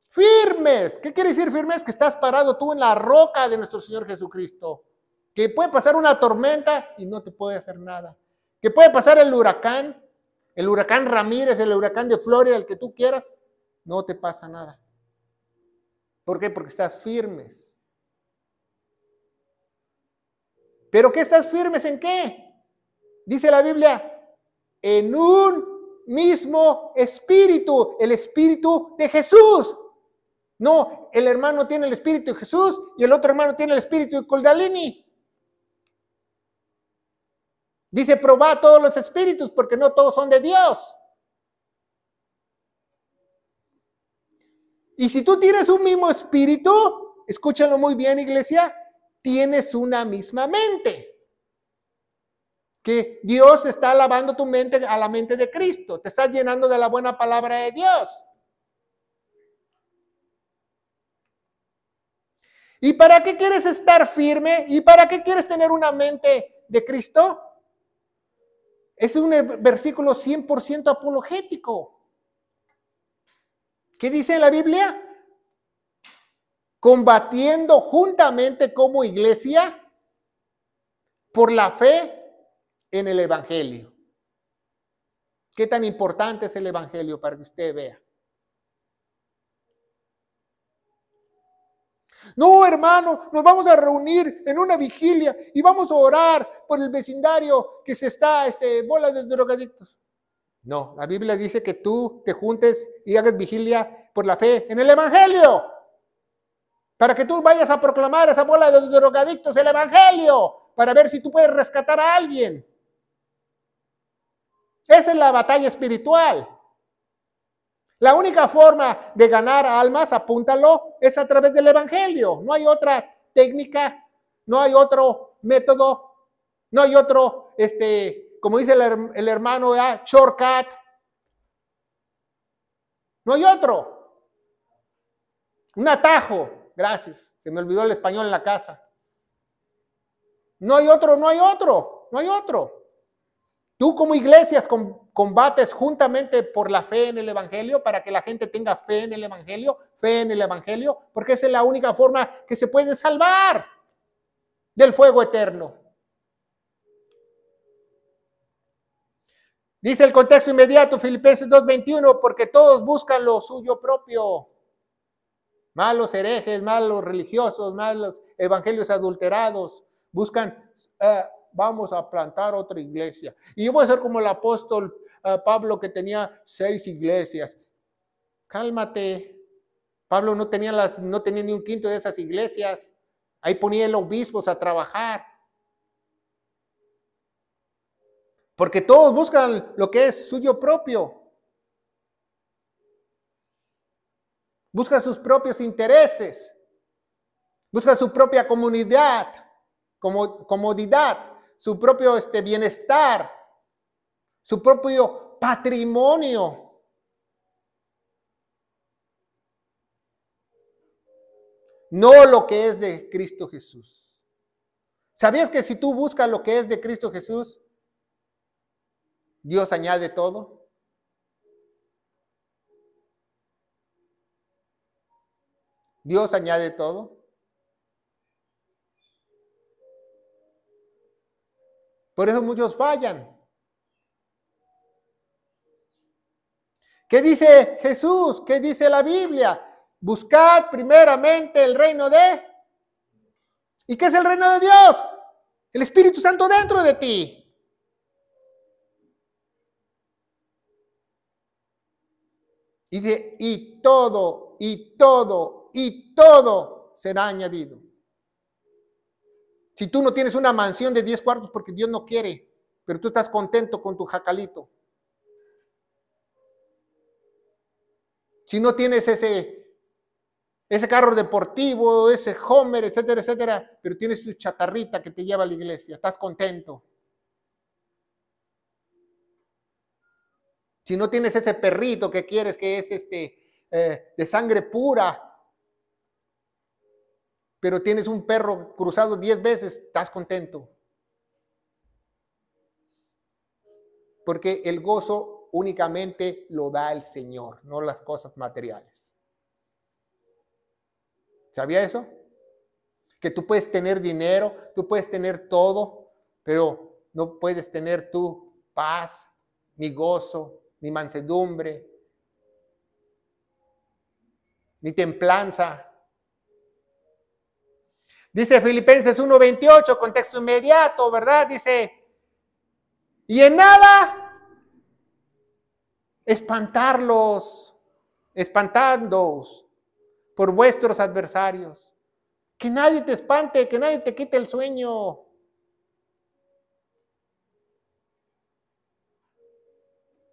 Firmes. ¿Qué quiere decir firmes? Que estás parado tú en la roca de nuestro Señor Jesucristo. Que puede pasar una tormenta y no te puede hacer nada. Que puede pasar el huracán, el huracán Ramírez, el huracán de Florida, el que tú quieras, no te pasa nada. ¿Por qué? Porque estás firmes. ¿Pero qué estás firmes en qué? Dice la Biblia, en un mismo espíritu, el espíritu de Jesús. No, el hermano tiene el espíritu de Jesús y el otro hermano tiene el espíritu de Coldalini. Dice, probá todos los espíritus porque no todos son de Dios. Y si tú tienes un mismo espíritu, escúchalo muy bien, iglesia, tienes una misma mente. Que Dios está lavando tu mente a la mente de Cristo. Te estás llenando de la buena palabra de Dios. ¿Y para qué quieres estar firme? ¿Y para qué quieres tener una mente de Cristo? Es un e-, versículo 100% apologético. ¿Qué dice la Biblia? combatiendo juntamente como iglesia por la fe en el Evangelio. ¿Qué tan importante es el Evangelio para que usted vea? No, hermano, nos vamos a reunir en una vigilia y vamos a orar por el vecindario que se está, este, bola de drogadictos. No, la Biblia dice que tú te juntes y hagas vigilia por la fe en el Evangelio para que tú vayas a proclamar a esa bola de drogadictos el Evangelio, para ver si tú puedes rescatar a alguien. Esa es la batalla espiritual. La única forma de ganar almas, apúntalo, es a través del Evangelio. No hay otra técnica, no hay otro método, no hay otro, este, como dice el, hermano, Chorkat, shortcut. No hay otro. Un atajo gracias. Se me olvidó el español en la casa. No hay otro, no hay otro, no hay otro. Tú como iglesias combates juntamente por la fe en el Evangelio, para que la gente tenga fe en el Evangelio, fe en el Evangelio, porque esa es la única forma que se puede salvar del fuego eterno. Dice el contexto inmediato, Filipenses 2.21, porque todos buscan lo suyo propio, malos herejes, malos religiosos, malos evangelios adulterados, buscan, ah, vamos a plantar otra iglesia. Y yo voy a ser como el apóstol ah, Pablo que tenía seis iglesias. Cálmate. Pablo no tenía, las, no tenía ni un quinto de esas iglesias. Ahí ponía el obispos a trabajar. Porque todos buscan lo que es suyo propio. Busca sus propios intereses, busca su propia comunidad, comodidad, su propio este, bienestar, su propio patrimonio. No lo que es de Cristo Jesús. ¿Sabías que si tú buscas lo que es de Cristo Jesús, Dios añade todo? Dios añade todo. Por eso muchos fallan. ¿Qué dice Jesús? ¿Qué dice la Biblia? Buscad primeramente el reino de... ¿Y qué es el reino de Dios? El Espíritu Santo dentro de ti. Y, de, y todo, y todo, y todo será añadido. Si tú no tienes una mansión de 10 cuartos porque Dios no quiere, pero tú estás contento con tu jacalito. Si no tienes ese, ese carro deportivo, ese Homer, etcétera, etcétera, pero tienes tu chatarrita que te lleva a la iglesia, estás contento. Si no tienes ese perrito que quieres que es este eh, de sangre pura, pero tienes un perro cruzado diez veces, estás contento. Porque el gozo únicamente lo da el Señor, no las cosas materiales. ¿Sabía eso? Que tú puedes tener dinero, tú puedes tener todo, pero no puedes tener tú paz, ni gozo, ni mansedumbre, ni templanza, Dice Filipenses 1.28, contexto inmediato, ¿verdad? Dice, y en nada espantarlos, espantándoos por vuestros adversarios. Que nadie te espante, que nadie te quite el sueño.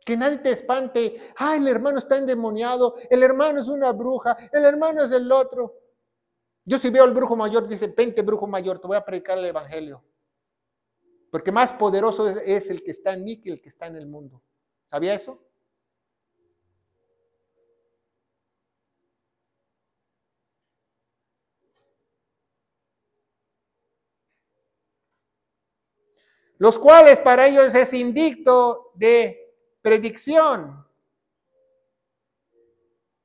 Que nadie te espante. ay, ah, el hermano está endemoniado, el hermano es una bruja, el hermano es el otro. Yo si veo el brujo mayor, dice, vente brujo mayor, te voy a predicar el Evangelio. Porque más poderoso es, el que está en mí que el que está en el mundo. ¿Sabía eso? Los cuales para ellos es indicto de predicción.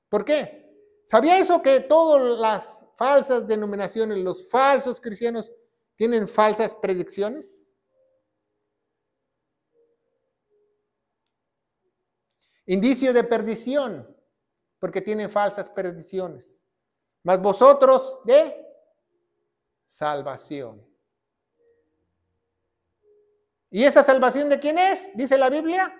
¿Por qué? ¿Sabía eso que todas las falsas denominaciones, los falsos cristianos tienen falsas predicciones. Indicio de perdición, porque tienen falsas predicciones. Mas vosotros de salvación. ¿Y esa salvación de quién es? Dice la Biblia.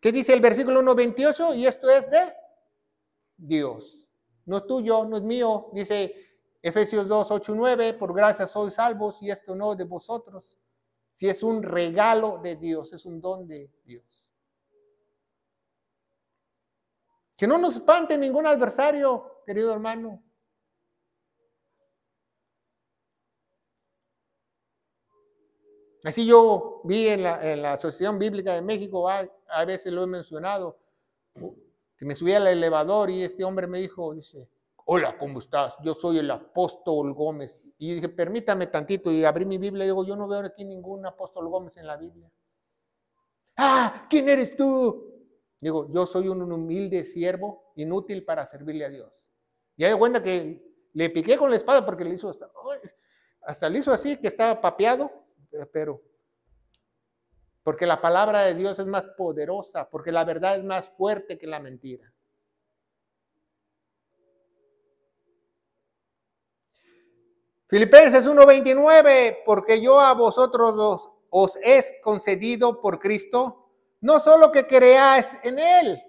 ¿Qué dice el versículo 1.28? Y esto es de Dios. No es tuyo, no es mío. Dice Efesios 2, 8, 9, por gracia soy salvos y esto no es de vosotros. Si es un regalo de Dios, es un don de Dios. Que no nos espante ningún adversario, querido hermano. Así yo vi en la, Asociación Bíblica de México, a veces lo he mencionado, me subí al elevador y este hombre me dijo, dice, hola, ¿cómo estás? Yo soy el apóstol Gómez. Y dije, permítame tantito, y abrí mi Biblia y digo, yo no veo aquí ningún apóstol Gómez en la Biblia. Ah, ¿quién eres tú? Digo, yo soy un humilde siervo, inútil para servirle a Dios. Y ahí cuenta que le piqué con la espada porque le hizo hasta, hasta le hizo así, que estaba papeado, pero porque la palabra de Dios es más poderosa, porque la verdad es más fuerte que la mentira. Filipenses 1:29, porque yo a vosotros os, es concedido por Cristo, no solo que creáis en Él.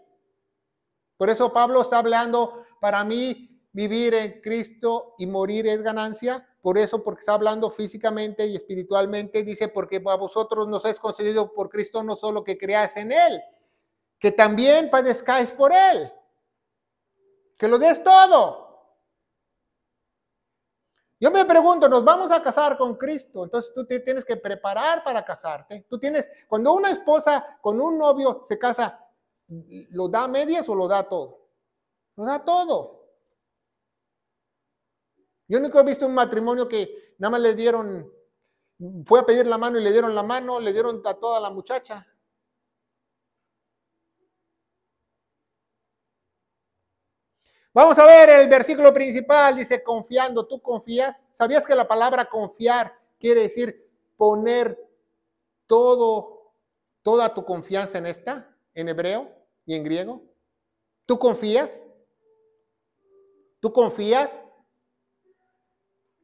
Por eso Pablo está hablando, para mí vivir en Cristo y morir es ganancia, por eso, porque está hablando físicamente y espiritualmente, dice, porque a vosotros nos es concedido por Cristo no solo que creáis en Él, que también padezcáis por Él, que lo des todo. Yo me pregunto, nos vamos a casar con Cristo, entonces tú te tienes que preparar para casarte. Tú tienes, cuando una esposa con un novio se casa, ¿lo da a medias o lo da todo? Lo da todo. Yo nunca he visto un matrimonio que nada más le dieron, fue a pedir la mano y le dieron la mano, le dieron a toda la muchacha. Vamos a ver el versículo principal, dice confiando, tú confías. ¿Sabías que la palabra confiar quiere decir poner todo, toda tu confianza en esta, en hebreo y en griego? ¿Tú confías? ¿Tú confías?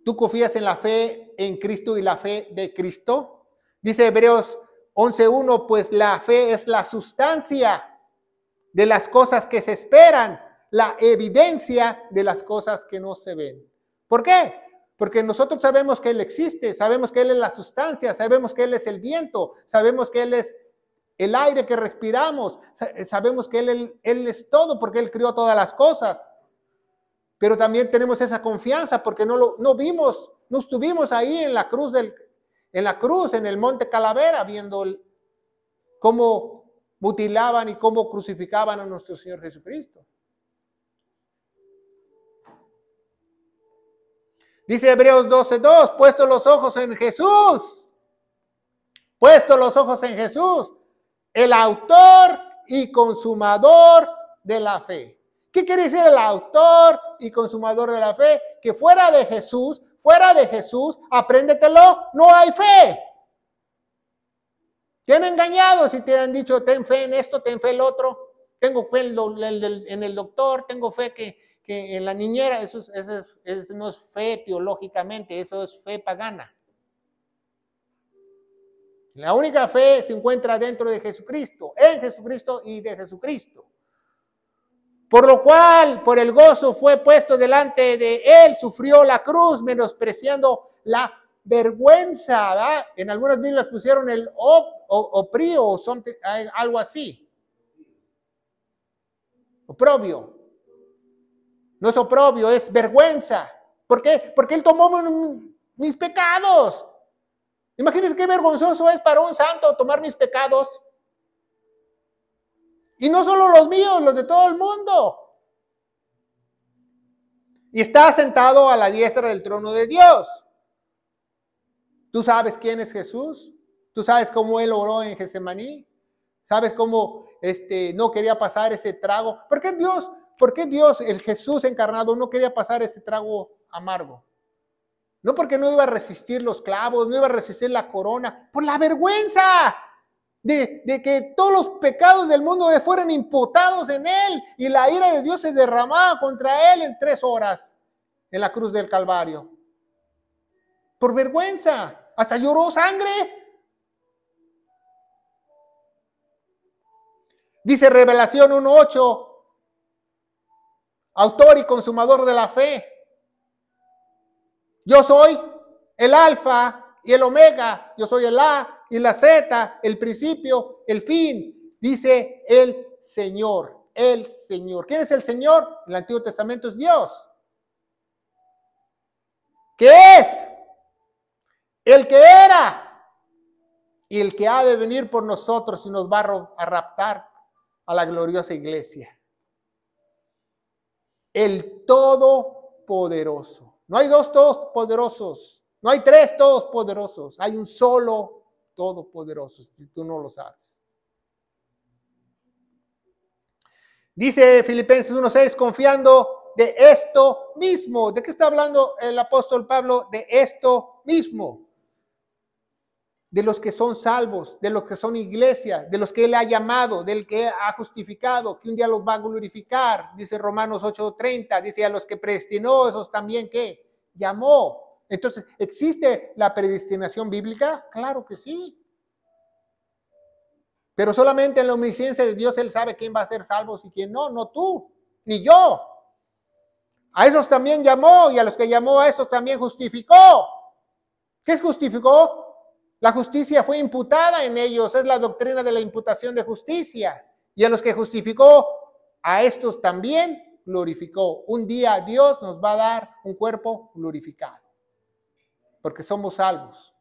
¿Tú confías en la fe en Cristo y la fe de Cristo? Dice Hebreos 11.1, pues la fe es la sustancia de las cosas que se esperan, la evidencia de las cosas que no se ven. ¿Por qué? Porque nosotros sabemos que Él existe, sabemos que Él es la sustancia, sabemos que Él es el viento, sabemos que Él es el aire que respiramos, sabemos que Él, es todo porque Él crió todas las cosas pero también tenemos esa confianza porque no, lo, no vimos, no estuvimos ahí en la cruz, del, en la cruz, en el monte Calavera, viendo cómo mutilaban y cómo crucificaban a nuestro Señor Jesucristo. Dice Hebreos 12:2, puesto los ojos en Jesús, puesto los ojos en Jesús, el autor y consumador de la fe quiere decir el autor y consumador de la fe? Que fuera de Jesús, fuera de Jesús, apréndetelo, no hay fe. Te han engañado si te han dicho, ten fe en esto, ten fe en el otro, tengo fe en el doctor, tengo fe que, en la niñera, eso, eso, eso no es fe teológicamente, eso es fe pagana. La única fe se encuentra dentro de Jesucristo, en Jesucristo y de Jesucristo. Por lo cual, por el gozo fue puesto delante de él, sufrió la cruz, menospreciando la vergüenza. En algunas Biblias pusieron el op, o, oprio o algo así. Oprobio. No es oprobio, es vergüenza. ¿Por qué? Porque él tomó mis pecados. Imagínense qué vergonzoso es para un santo tomar mis pecados. Y no solo los míos, los de todo el mundo. Y está sentado a la diestra del trono de Dios. ¿Tú sabes quién es Jesús? ¿Tú sabes cómo él oró en Getsemaní? ¿Sabes cómo este, no quería pasar ese trago? ¿Por qué Dios, por qué Dios, el Jesús encarnado, no quería pasar ese trago amargo? No porque no iba a resistir los clavos, no iba a resistir la corona, por la vergüenza de, que todos los pecados del mundo fueran imputados en él y la ira de Dios se derramaba contra él en tres horas en la cruz del Calvario. Por vergüenza, hasta lloró sangre. Dice Revelación 1.8, autor y consumador de la fe. Yo soy el alfa y el omega, yo soy el A y la Z, el principio, el fin, dice el Señor, el Señor. ¿Quién es el Señor? el Antiguo Testamento es Dios. ¿Qué es? El que era y el que ha de venir por nosotros y nos va a raptar a la gloriosa iglesia. El Todopoderoso. No hay dos Todopoderosos, poderosos, no hay tres Todopoderosos, hay un solo todopoderoso si tú no lo sabes. Dice Filipenses 1.6, confiando de esto mismo. ¿De qué está hablando el apóstol Pablo? De esto mismo. De los que son salvos, de los que son iglesia, de los que él ha llamado, del que ha justificado, que un día los va a glorificar. Dice Romanos 8.30, dice a los que predestinó, esos también que llamó. Entonces, ¿existe la predestinación bíblica? Claro que sí. Pero solamente en la omnisciencia de Dios Él sabe quién va a ser salvo y quién no, no tú, ni yo. A esos también llamó y a los que llamó a esos también justificó. ¿Qué es justificó? La justicia fue imputada en ellos, es la doctrina de la imputación de justicia. Y a los que justificó, a estos también glorificó. Un día Dios nos va a dar un cuerpo glorificado porque somos salvos.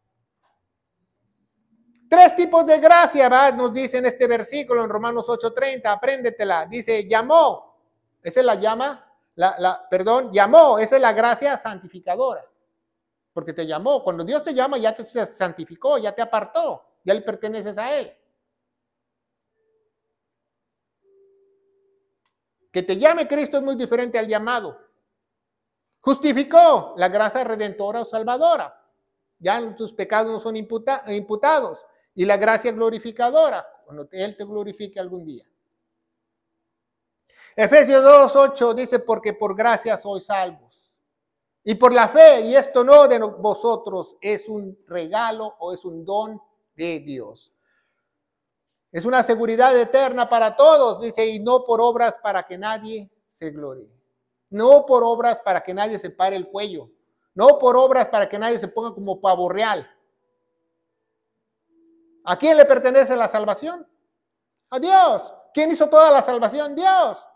Tres tipos de gracia, ¿verdad? nos dice en este versículo en Romanos 8:30, apréndetela. Dice, llamó, esa es la llama, la, la, perdón, llamó, esa es la gracia santificadora, porque te llamó. Cuando Dios te llama, ya te santificó, ya te apartó, ya le perteneces a Él. Que te llame Cristo es muy diferente al llamado. Justificó la gracia redentora o salvadora. Ya tus pecados no son imputados. Y la gracia glorificadora, cuando Él te glorifique algún día. Efesios 2.8 dice, porque por gracia sois salvos. Y por la fe, y esto no de vosotros, es un regalo o es un don de Dios. Es una seguridad eterna para todos, dice, y no por obras para que nadie se glorie no por obras para que nadie se pare el cuello, no por obras para que nadie se ponga como pavo real. ¿A quién le pertenece la salvación? A Dios. ¿Quién hizo toda la salvación? Dios.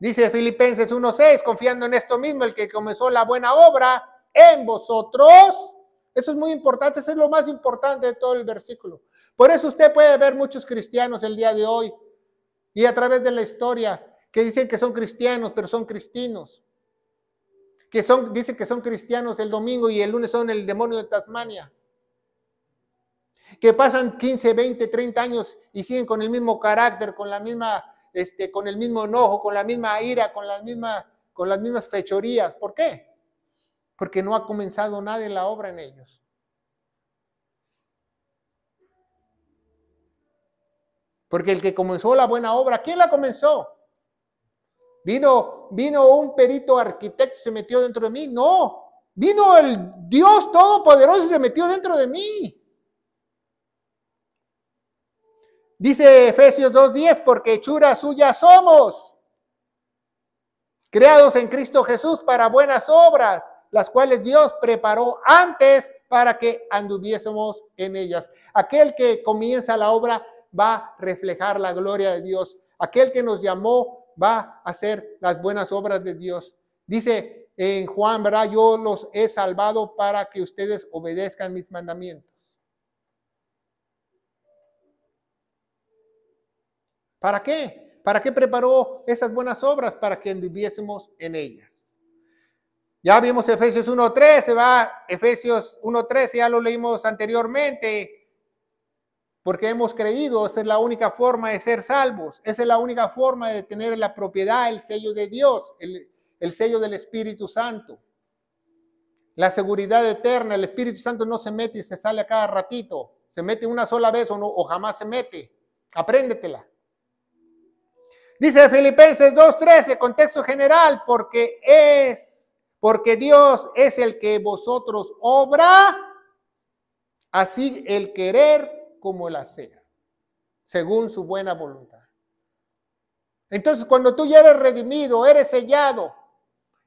Dice Filipenses 1.6, confiando en esto mismo, el que comenzó la buena obra en vosotros. Eso es muy importante, eso es lo más importante de todo el versículo. Por eso usted puede ver muchos cristianos el día de hoy y a través de la historia que dicen que son cristianos, pero son cristinos. Que son, dicen que son cristianos el domingo y el lunes son el demonio de Tasmania. Que pasan 15, 20, 30 años y siguen con el mismo carácter, con la misma, este, con el mismo enojo, con la misma ira, con las mismas, con las mismas fechorías. ¿Por qué? Porque no ha comenzado nada en la obra en ellos. Porque el que comenzó la buena obra, ¿quién la comenzó? Vino, vino un perito arquitecto y se metió dentro de mí. No, vino el Dios Todopoderoso y se metió dentro de mí. Dice Efesios 2.10, porque hechura suya somos, creados en Cristo Jesús para buenas obras, las cuales Dios preparó antes para que anduviésemos en ellas. Aquel que comienza la obra va a reflejar la gloria de Dios. Aquel que nos llamó va a hacer las buenas obras de Dios. Dice en Juan, ¿verdad? Yo los he salvado para que ustedes obedezcan mis mandamientos. ¿Para qué? ¿Para qué preparó esas buenas obras? Para que viviésemos en ellas. Ya vimos Efesios 1.13, va, Efesios 1.13, ya lo leímos anteriormente porque hemos creído, esa es la única forma de ser salvos, esa es la única forma de tener la propiedad, el sello de Dios, el, sello del Espíritu Santo. La seguridad eterna, el Espíritu Santo no se mete y se sale a cada ratito, se mete una sola vez o, no, o jamás se mete. Apréndetela. Dice Filipenses 2.13, contexto general, porque es, porque Dios es el que vosotros obra, así el querer como el hacer, según su buena voluntad. Entonces, cuando tú ya eres redimido, eres sellado,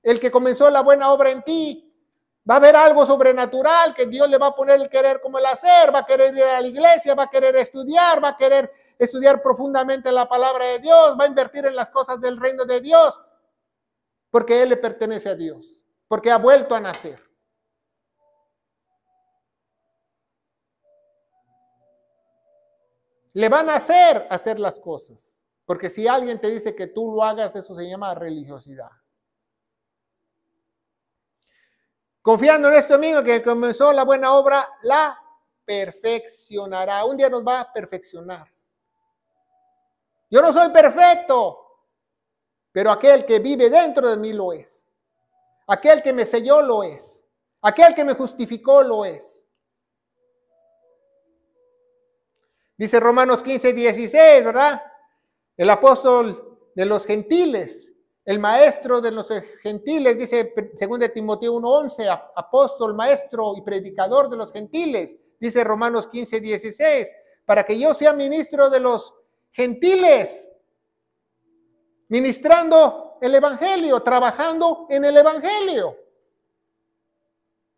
el que comenzó la buena obra en ti, va a haber algo sobrenatural que Dios le va a poner el querer como el hacer, va a querer ir a la iglesia, va a querer estudiar, va a querer estudiar profundamente la palabra de Dios, va a invertir en las cosas del reino de Dios, porque Él le pertenece a Dios, porque ha vuelto a nacer. le van a hacer hacer las cosas. Porque si alguien te dice que tú lo hagas, eso se llama religiosidad. Confiando en este amigo que comenzó la buena obra, la perfeccionará. Un día nos va a perfeccionar. Yo no soy perfecto, pero aquel que vive dentro de mí lo es. Aquel que me selló lo es. Aquel que me justificó lo es. Dice Romanos 15, 16, ¿verdad? El apóstol de los gentiles, el maestro de los gentiles, dice 2 Timoteo 1, 11, apóstol, maestro y predicador de los gentiles, dice Romanos 15, 16, para que yo sea ministro de los gentiles, ministrando el Evangelio, trabajando en el Evangelio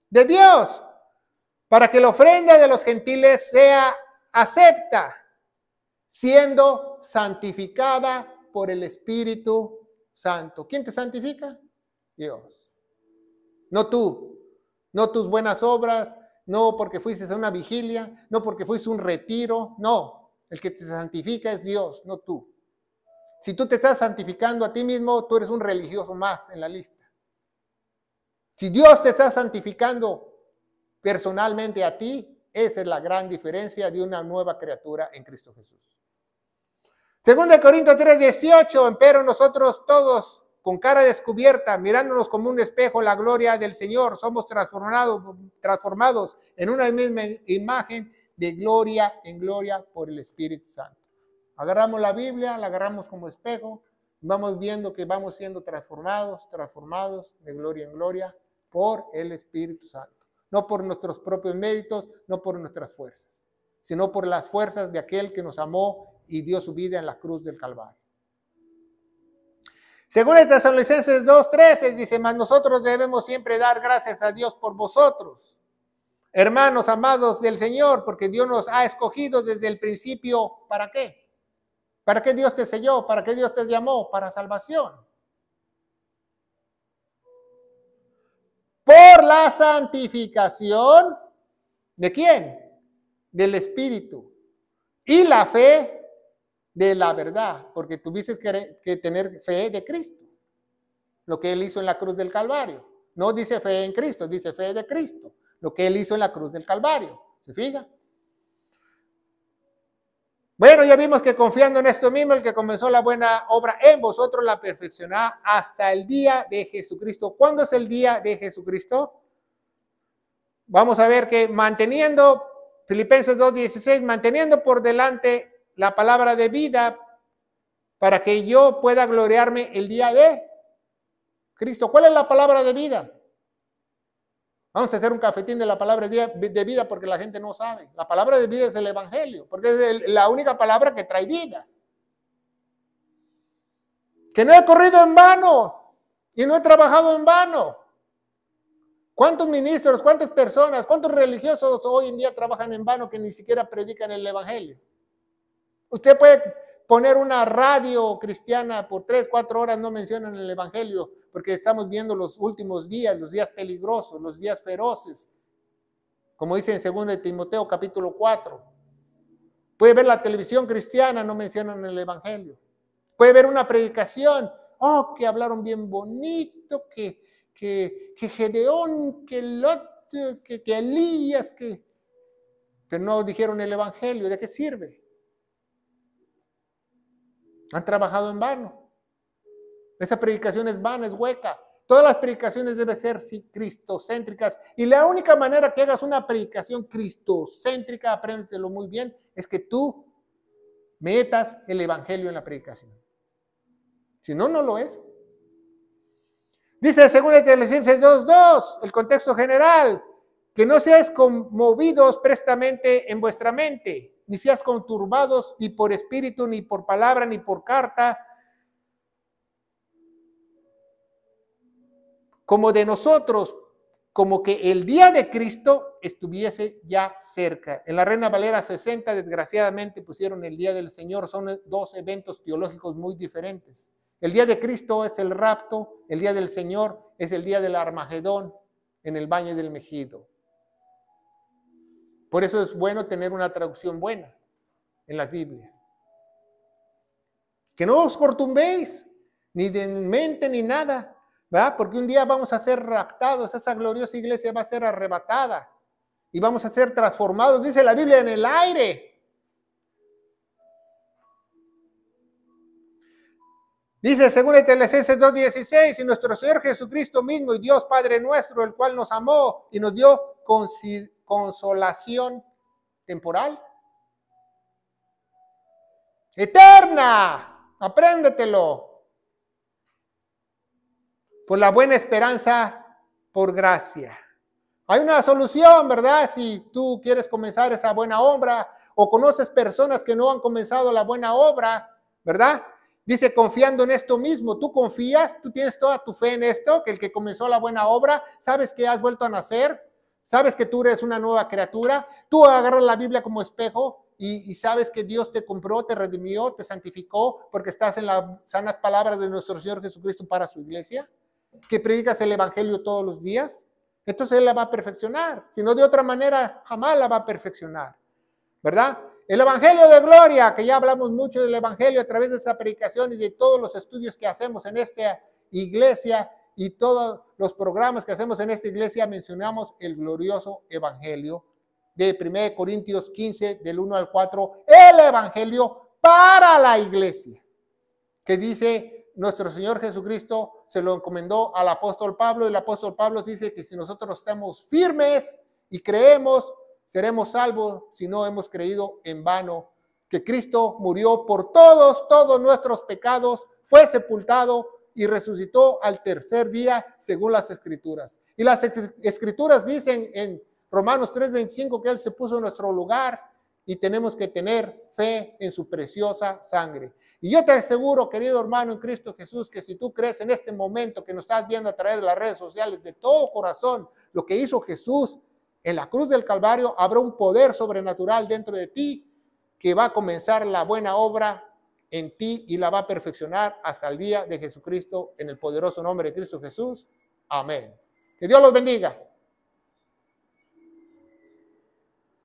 de Dios, para que la ofrenda de los gentiles sea acepta siendo santificada por el Espíritu Santo. ¿Quién te santifica? Dios. No tú, no tus buenas obras, no porque fuiste a una vigilia, no porque fuiste un retiro, no. El que te santifica es Dios, no tú. Si tú te estás santificando a ti mismo, tú eres un religioso más en la lista. Si Dios te está santificando personalmente a ti, esa es la gran diferencia de una nueva criatura en Cristo Jesús. Segunda Corintios 318 18, empero nosotros todos con cara descubierta, mirándonos como un espejo la gloria del Señor, somos transformados, transformados en una misma imagen de gloria en gloria por el Espíritu Santo. Agarramos la Biblia, la agarramos como espejo, vamos viendo que vamos siendo transformados, transformados de gloria en gloria por el Espíritu Santo no por nuestros propios méritos, no por nuestras fuerzas, sino por las fuerzas de aquel que nos amó y dio su vida en la cruz del Calvario. Según el Tesalonicenses 2.13 dice, mas nosotros debemos siempre dar gracias a Dios por vosotros, hermanos amados del Señor, porque Dios nos ha escogido desde el principio, ¿para qué? ¿Para qué Dios te selló? ¿Para qué Dios te llamó? Para salvación. por la santificación de quién? Del Espíritu. Y la fe de la verdad, porque tuviste que, que tener fe de Cristo, lo que Él hizo en la cruz del Calvario. No dice fe en Cristo, dice fe de Cristo, lo que Él hizo en la cruz del Calvario. ¿Se fija? Bueno, ya vimos que confiando en esto mismo, el que comenzó la buena obra en vosotros la perfeccionará hasta el día de Jesucristo. ¿Cuándo es el día de Jesucristo? Vamos a ver que manteniendo, Filipenses 2.16, manteniendo por delante la palabra de vida para que yo pueda gloriarme el día de Cristo. ¿Cuál es la palabra de vida? Vamos a hacer un cafetín de la palabra de vida porque la gente no sabe. La palabra de vida es el Evangelio, porque es la única palabra que trae vida. Que no he corrido en vano y no he trabajado en vano. ¿Cuántos ministros, cuántas personas, cuántos religiosos hoy en día trabajan en vano que ni siquiera predican el Evangelio? Usted puede poner una radio cristiana por tres, cuatro horas, no mencionan el Evangelio, porque estamos viendo los últimos días, los días peligrosos, los días feroces, como dice en 2 de Timoteo capítulo 4. Puede ver la televisión cristiana, no mencionan el Evangelio. Puede ver una predicación, oh, que hablaron bien bonito, que, que, Gedeón, que Lot, que, que Elías, que, que no dijeron el Evangelio, ¿de qué sirve? Han trabajado en vano. Esa predicación es vana, es hueca. Todas las predicaciones deben ser cristocéntricas. Y la única manera que hagas una predicación cristocéntrica, apréndetelo muy bien, es que tú metas el Evangelio en la predicación. Si no, no lo es. Dice según Tesalonicenses 2.2, el contexto general, que no seas conmovidos prestamente en vuestra mente, ni seas conturbados ni por espíritu, ni por palabra, ni por carta, como de nosotros, como que el día de Cristo estuviese ya cerca. En la Reina Valera 60, desgraciadamente, pusieron el día del Señor. Son dos eventos teológicos muy diferentes. El día de Cristo es el rapto, el día del Señor es el día del Armagedón en el Valle del Mejido. Por eso es bueno tener una traducción buena en la Biblia. Que no os cortumbéis, ni de mente ni nada, ¿verdad? Porque un día vamos a ser raptados, esa gloriosa iglesia va a ser arrebatada y vamos a ser transformados, dice la Biblia, en el aire. Dice, según Teleceses 2.16, y nuestro Señor Jesucristo mismo y Dios Padre nuestro, el cual nos amó y nos dio consideración consolación temporal. Eterna, apréndetelo. Por la buena esperanza, por gracia. Hay una solución, ¿verdad? Si tú quieres comenzar esa buena obra o conoces personas que no han comenzado la buena obra, ¿verdad? Dice, confiando en esto mismo, tú confías, tú tienes toda tu fe en esto, que el que comenzó la buena obra, sabes que has vuelto a nacer, sabes que tú eres una nueva criatura, tú agarras la Biblia como espejo y, sabes que Dios te compró, te redimió, te santificó, porque estás en las sanas palabras de nuestro Señor Jesucristo para su iglesia, que predicas el Evangelio todos los días, entonces Él la va a perfeccionar. Si no de otra manera, jamás la va a perfeccionar, ¿verdad? El Evangelio de Gloria, que ya hablamos mucho del Evangelio a través de esta predicación y de todos los estudios que hacemos en esta iglesia, y todos los programas que hacemos en esta iglesia mencionamos el glorioso Evangelio de 1 Corintios 15, del 1 al 4, el Evangelio para la iglesia, que dice nuestro Señor Jesucristo se lo encomendó al apóstol Pablo y el apóstol Pablo dice que si nosotros estamos firmes y creemos, seremos salvos si no hemos creído en vano, que Cristo murió por todos, todos nuestros pecados, fue sepultado y resucitó al tercer día según las escrituras. Y las escrituras dicen en Romanos 3:25 que Él se puso en nuestro lugar y tenemos que tener fe en su preciosa sangre. Y yo te aseguro, querido hermano en Cristo Jesús, que si tú crees en este momento que nos estás viendo a través de las redes sociales de todo corazón, lo que hizo Jesús en la cruz del Calvario, habrá un poder sobrenatural dentro de ti que va a comenzar la buena obra en ti y la va a perfeccionar hasta el día de Jesucristo, en el poderoso nombre de Cristo Jesús. Amén. Que Dios los bendiga.